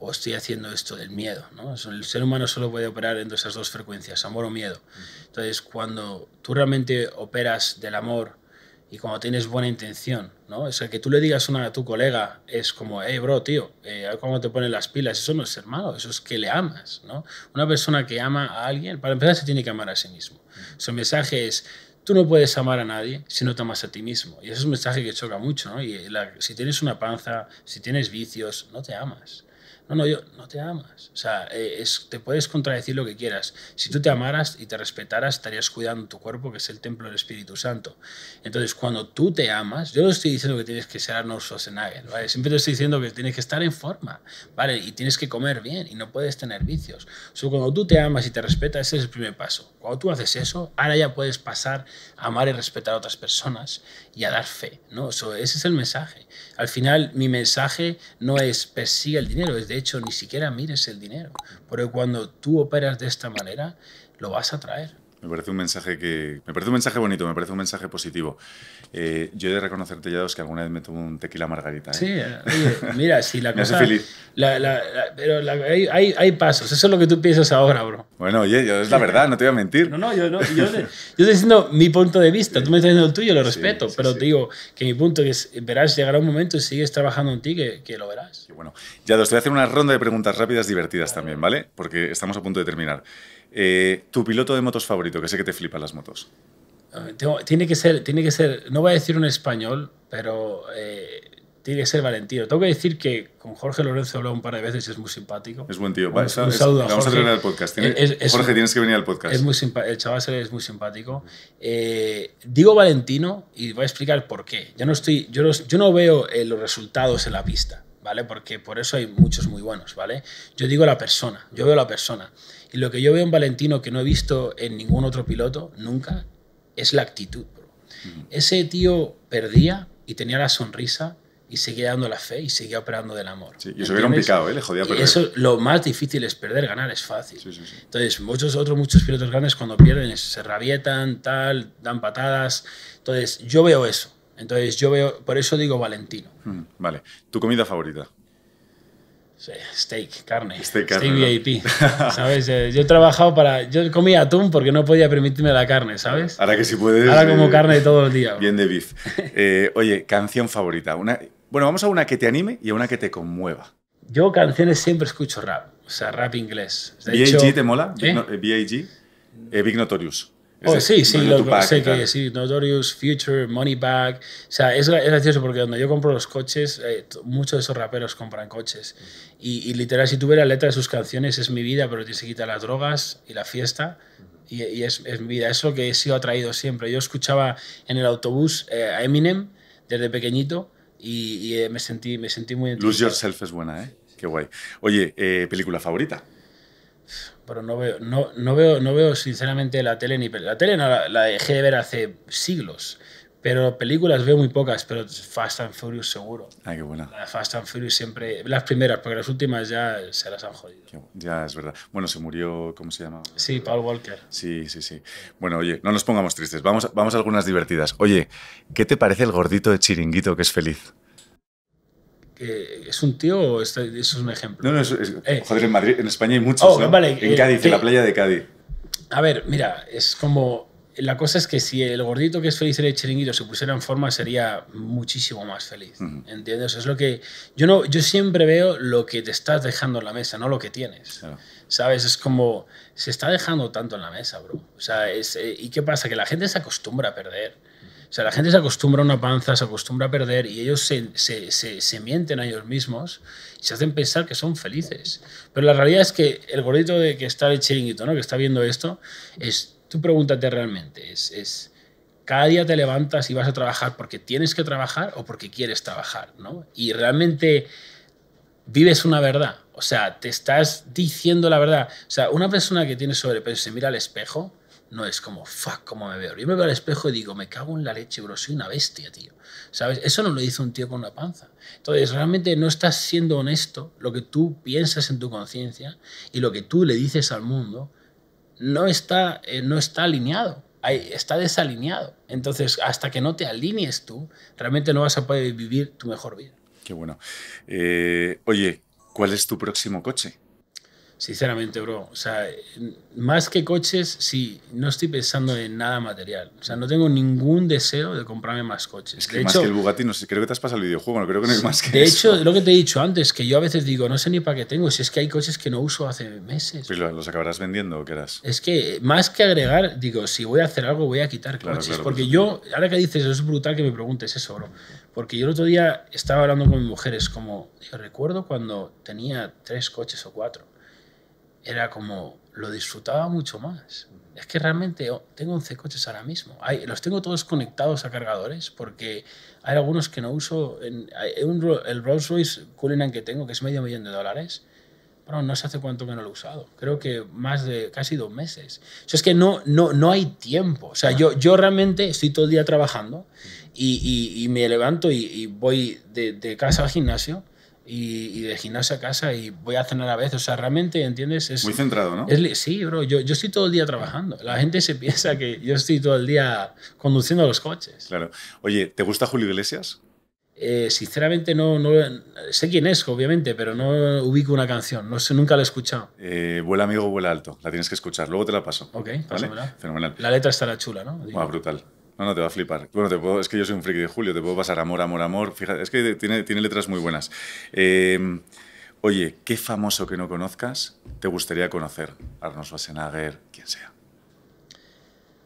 o estoy haciendo esto del miedo? El ser humano solo puede operar entre esas dos frecuencias, amor o miedo. Mm. Entonces, cuando tú realmente operas del amor, y cuando tienes buena intención, ¿no? O sea, que tú le digas una, a tu colega es como, hey, bro, tío, eh, ¿cómo te ponen las pilas? Eso no es ser malo, eso es que le amas, ¿no? Una persona que ama a alguien, para empezar, se tiene que amar a sí mismo. Su mensaje es, tú no puedes amar a nadie si no te amas a ti mismo. Y ese es un mensaje que choca mucho, ¿no? Y si tienes una panza, si tienes vicios, no te amas. No, no, yo no te amas. O sea, eh, te puedes contradecir lo que quieras. Si tú te amaras y te respetaras, estarías cuidando tu cuerpo, que es el templo del Espíritu Santo. Entonces, cuando tú te amas, yo no estoy diciendo que tienes que ser Arnold Schwarzenegger, ¿vale? Siempre te estoy diciendo que tienes que estar en forma, ¿vale? Y tienes que comer bien y no puedes tener vicios. O sea, cuando tú te amas y te respetas, ese es el primer paso tú haces eso, ahora ya puedes pasar a amar y respetar a otras personas y a dar fe, ¿no? ese es el mensaje. Al final, mi mensaje no es persigue el dinero, es de hecho, ni siquiera mires el dinero. Porque cuando tú operas de esta manera, lo vas a traer. Me parece un mensaje que me parece un mensaje bonito, me parece un mensaje positivo. Eh, yo he de reconocerte ya que alguna vez me tomo un tequila margarita. ¿eh? Sí, eh, mira, sí, la <laughs> cosa. feliz. pero hay, hay, pasos. Eso es lo que tú piensas ahora, bro. Bueno, oye, es la verdad, no te voy a mentir. No, no, yo, no, yo, yo, estoy diciendo mi punto de vista. Tú me estás diciendo el tuyo, lo <laughs> respeto. pero te digo que mi punto es verás llegará un momento y sigues trabajando en ti que, que lo verás. Y bueno, ya te voy a hacer una ronda de preguntas rápidas divertidas también, ¿vale? Porque estamos a punto de terminar. Eh, tu piloto de motos favorito, que sé que te flipan las motos. Ah, tiene que ser, tiene que ser, no voy a decir un español, pero eh, tiene que ser Valentino. Tengo que decir que con Jorge Lorenzo he hablado un par de veces y es muy simpático. Es buen tío. un, a Jorge. Vamos podcast. Jorge, tienes que venir al podcast. el chaval es muy simpático. Eh, digo Valentino y voy a explicar por qué. Yo no, estoy, yo no, veo los resultados en la pista, ¿vale? Porque por eso hay muchos muy buenos, ¿vale? Yo digo la persona, yo veo la persona. Y lo que yo veo en Valentino que no he visto en ningún otro piloto nunca es la actitud. Mm. Ese tío perdía y tenía la sonrisa y seguía dando la fe y seguía operando del amor. y eso era un picado, ¿eh? le jodía perder. eso, lo más difícil es perder, ganar es fácil. Entonces, muchos otros, muchos pilotos grandes cuando pierden se rabietan, tal, dan patadas. Entonces, yo veo eso. Entonces, yo veo, por eso digo Valentino. Mm, vale, ¿tu comida favorita? steak, carne, steak, carne, steak VIP, <laughs> ¿sabes? Eh, yo he trabajado para... Yo comía atún porque no podía permitirme la carne, ¿sabes? Ahora que si puedes... Ahora como eh, carne todo los días. Bien de beef. <laughs> Eh, oye, canción favorita. Una, bueno, vamos a una que te anime y a una que te conmueva. Yo canciones siempre escucho rap, o sea, rap inglés. ¿BAG te mola? Big Notorious. Oh, sí, sí, lo, sé que sí, Notorious, Future, Moneybag. O sea, es, es, gracioso porque cuando yo compro los coches, eh, muchos de esos raperos compran coches. Y, literal, si tú ves la letra de sus canciones, es mi vida, pero tienes que quitar las drogas y la fiesta. Y, y es, es, mi vida, eso que he sido atraído siempre. Yo escuchaba en el autobús a eh, Eminem desde pequeñito y, eh, me, sentí, me sentí muy... Lose Yourself es buena, ¿eh? Qué guay. Oye, ¿película favorita? Pero no veo, no, no, veo, no veo sinceramente la tele ni La tele no, la, dejé de ver hace siglos. Pero películas veo muy pocas, pero Fast and Furious seguro. Ah, qué buena. Fast and Furious siempre, las primeras, porque las últimas ya se las han jodido. Ya es verdad. Bueno, se murió, ¿cómo se llama? Sí, Paul Walker. Sí, sí, sí. Bueno, oye, no nos pongamos tristes, vamos, vamos a algunas divertidas. Oye, ¿qué te parece el gordito de chiringuito que es feliz? es un tío o eso es un ejemplo. No, no, es, eh, joder, en, Madrid, en España hay muchos. Oh, en Cádiz, en eh, la playa de Cádiz. Eh, a ver, mira, es como. La cosa es que si el gordito que es feliz el chiringuito se pusiera en forma, sería muchísimo más feliz. ¿Entiendes? Es lo que. Yo, no, yo siempre veo lo que te estás dejando en la mesa, no lo que tienes. ¿Sabes? Es como. Se está dejando tanto en la mesa, bro. O sea, es, ¿y qué pasa? Que la gente se acostumbra a perder. O sea, la gente se acostumbra a una panza, se acostumbra a perder y ellos se, mienten a ellos mismos y se hacen pensar que son felices. Pero la realidad es que el gordito de que está el chiringuito, ¿no? que está viendo esto, es, tú pregúntate realmente, es, es, cada día te levantas y vas a trabajar porque tienes que trabajar o porque quieres trabajar, ¿no? Y realmente vives una verdad, o sea, te estás diciendo la verdad. O sea, una persona que tiene sobrepeso se mira al espejo, no es como, fuck, cómo me veo. Yo me veo al espejo y digo, me cago en la leche, bro, soy una bestia, tío. ¿Sabes? Eso no lo dice un tío con una panza. Entonces, realmente no estás siendo honesto. Lo que tú piensas en tu conciencia y lo que tú le dices al mundo no está, eh, no está alineado. Ahí, está desalineado. Entonces, hasta que no te alinees tú, realmente no vas a poder vivir tu mejor vida. Qué bueno. Eh, oye, ¿cuál es tu próximo coche? Sinceramente, bro, o sea, más que coches, sí, no estoy pensando en nada material. O sea, no tengo ningún deseo de comprarme más coches. Es que más que el Bugatti, no creo que te has pasado el videojuego, no creo que no hay más que De hecho, lo que te he dicho antes, que yo a veces digo, no sé ni para qué tengo, si es que hay coches que no uso hace meses. Pero los acabarás vendiendo o qué Es que más que agregar, digo, si voy a hacer algo, voy a quitar coches. porque yo, ahora que dices, es brutal que me preguntes eso, bro. Porque yo el otro día estaba hablando con mis mujeres como, yo recuerdo cuando tenía tres coches o cuatro era como, lo disfrutaba mucho más. Es que realmente oh, tengo 11 coches ahora mismo. los tengo todos conectados a cargadores porque hay algunos que no uso. En, el Rolls Royce Cullinan que tengo, que es medio millón de dólares, pero no sé hace cuánto que no lo he usado. Creo que más de casi dos meses. es que no, no, hay tiempo. O sea, yo, realmente estoy todo el día trabajando y, me levanto y, voy de, casa al gimnasio y, de gimnasio a casa y voy a cenar a veces. O sea, realmente, ¿entiendes? Es, Muy centrado, ¿no? Es, sí, bro. Yo, estoy todo el día trabajando. La gente se <laughs> piensa que yo estoy todo el día conduciendo los coches. Claro. Oye, ¿te gusta Julio Iglesias? Eh, sinceramente no, no, sé quién es, obviamente, pero no ubico una canción, no sé, nunca la he escuchado. Eh, vuela amigo, vuela alto, la tienes que escuchar, luego te la paso. Ok, ¿vale? Fenomenal. La letra estará chula, ¿no? brutal. No, no, te va a flipar. Bueno, te puedo, es que yo soy un friki de Julio, te puedo pasar amor, amor, amor. Fíjate, es que tiene, tiene letras muy buenas. Em, oye, ¿qué famoso que no conozcas te gustaría conocer? Arnold Schwarzenegger, quien sea.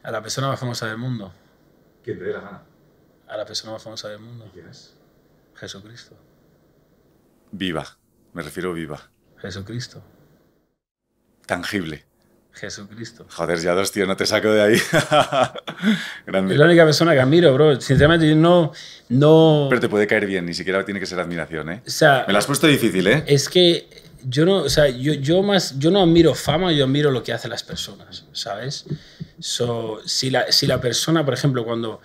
A la persona más famosa del mundo. ¿Quién te dé la gana? A la persona más famosa del mundo. ¿Quién es? Jesucristo. Viva, me refiero viva. Jesucristo. Tangible. Jesucristo. Joder, ya dos, tío, no te saco de ahí. <laughs> Es la única persona que admiro, bro. Sinceramente, yo no, no. Pero te puede caer bien, ni siquiera tiene que ser admiración, ¿eh? Me la has puesto difícil, ¿eh? Es que yo no, o sea, yo, yo más, yo no admiro fama, yo admiro lo que hacen las personas, ¿sabes? si, la, si la persona, por ejemplo, cuando.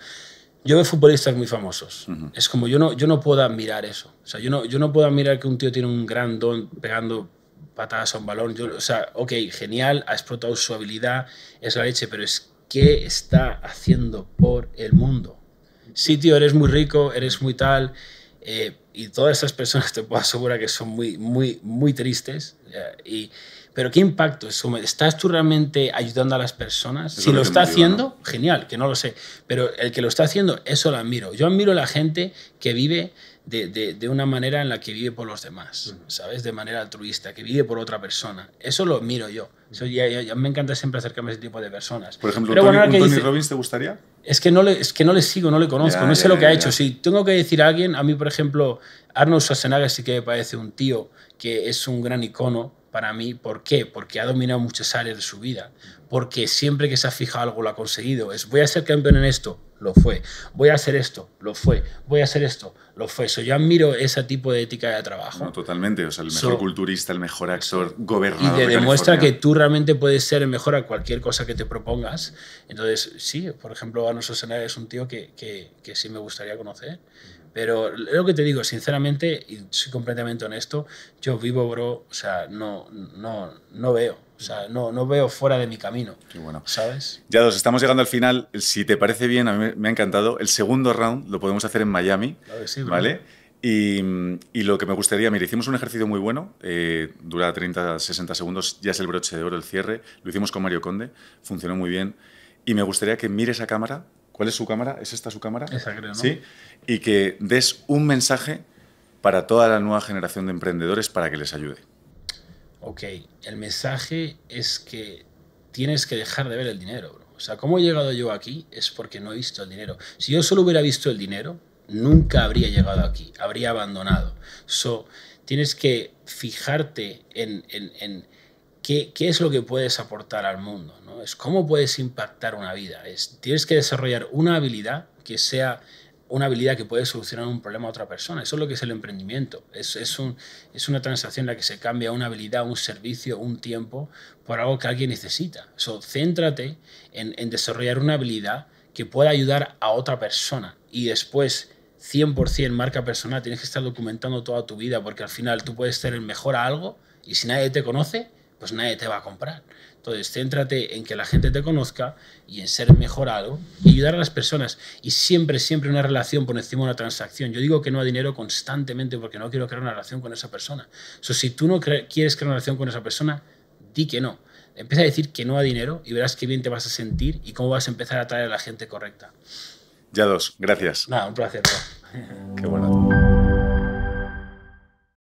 Yo veo futbolistas muy famosos. Es como yo no, yo no puedo admirar eso. O sea, yo no, yo no puedo admirar que un tío tiene un gran don pegando patadas a un balón. Yo, o sea, ok, genial, ha explotado su habilidad, es la leche, pero es que está haciendo por el mundo. Sí, tío, eres muy rico, eres muy tal. Eh, y todas esas personas te puedo asegurar que son muy, muy, muy tristes. Eh, y, pero ¿qué impacto? ¿Estás tú realmente ayudando a las personas? si lo está haciendo, genial, que no lo sé. Pero el que lo está haciendo, eso lo admiro. Yo admiro a la gente que vive de, una manera en la que vive por los demás, ¿sabes? De manera altruista, que vive por otra persona. Eso lo miro yo. Eso ya, me encanta siempre acercarme a ese tipo de personas. Por ejemplo, Tony, Robbins te gustaría? Es que, no le, que no le sigo, no le conozco, no sé lo que ha hecho. Si tengo que decir a alguien, a mí, por ejemplo, Arnold Schwarzenegger sí que me parece un tío que es un gran icono para mí. ¿Por qué? Porque ha dominado muchas áreas de su vida. Porque siempre que se ha fijado algo lo ha conseguido. Es voy a ser campeón en esto, lo fue. Voy a hacer esto, lo fue. Voy a hacer esto, lo fue. eso yo admiro ese tipo de ética de trabajo. totalmente. O sea, el mejor culturista, el mejor actor, gobernador. Y te demuestra que tú realmente puedes ser el mejor a cualquier cosa que te propongas. Entonces, sí, por ejemplo, Arnold Schwarzenegger es un tío que, que, que sí me gustaría conocer pero lo que te digo, sinceramente, y soy completamente honesto, yo vivo, bro, o sea, no, no, veo. O sea, no, no veo fuera de mi camino. Qué bueno. ¿Sabes? Ya dos, estamos llegando al final. Si te parece bien, a mí me ha encantado. El segundo round lo podemos hacer en Miami. ¿Vale? Y, lo que me gustaría, mira, hicimos un ejercicio muy bueno, eh, dura 30, 60 segundos, ya es el broche de oro, el cierre, lo hicimos con Mario Conde, funcionó muy bien, y me gustaría que mires a cámara ¿Cuál es su cámara? ¿Es esta su cámara? Esa Sí. Y que des un mensaje para toda la nueva generación de emprendedores para que les ayude. Ok, el mensaje es que tienes que dejar de ver el dinero, bro. O sea, ¿cómo he llegado yo aquí? Es porque no he visto el dinero. Si yo solo hubiera visto el dinero, nunca habría llegado aquí, habría abandonado. So, tienes que fijarte en ¿qué, es lo que puedes aportar al mundo? ¿no? Es cómo puedes impactar una vida. Es, tienes que desarrollar una habilidad que sea una habilidad que puede solucionar un problema a otra persona. Eso es lo que es el emprendimiento. Es, es, un, es una transacción en la que se cambia una habilidad, un servicio, un tiempo por algo que alguien necesita. So, céntrate en, en desarrollar una habilidad que pueda ayudar a otra persona y después 100% marca personal, tienes que estar documentando toda tu vida porque al final tú puedes ser el mejor a algo y si nadie te conoce, pues nadie te va a comprar. Entonces, céntrate en que la gente te conozca y en ser mejorado y ayudar a las personas. Y siempre, siempre una relación por encima de una transacción. Yo digo que no a dinero constantemente porque no quiero crear una relación con esa persona. So, si tú no quieres crear una relación con esa persona, di que no. Empieza a decir que no a dinero y verás qué bien te vas a sentir y cómo vas a empezar a atraer a la gente correcta. Ya dos, gracias. Nada, un placer. Qué bueno.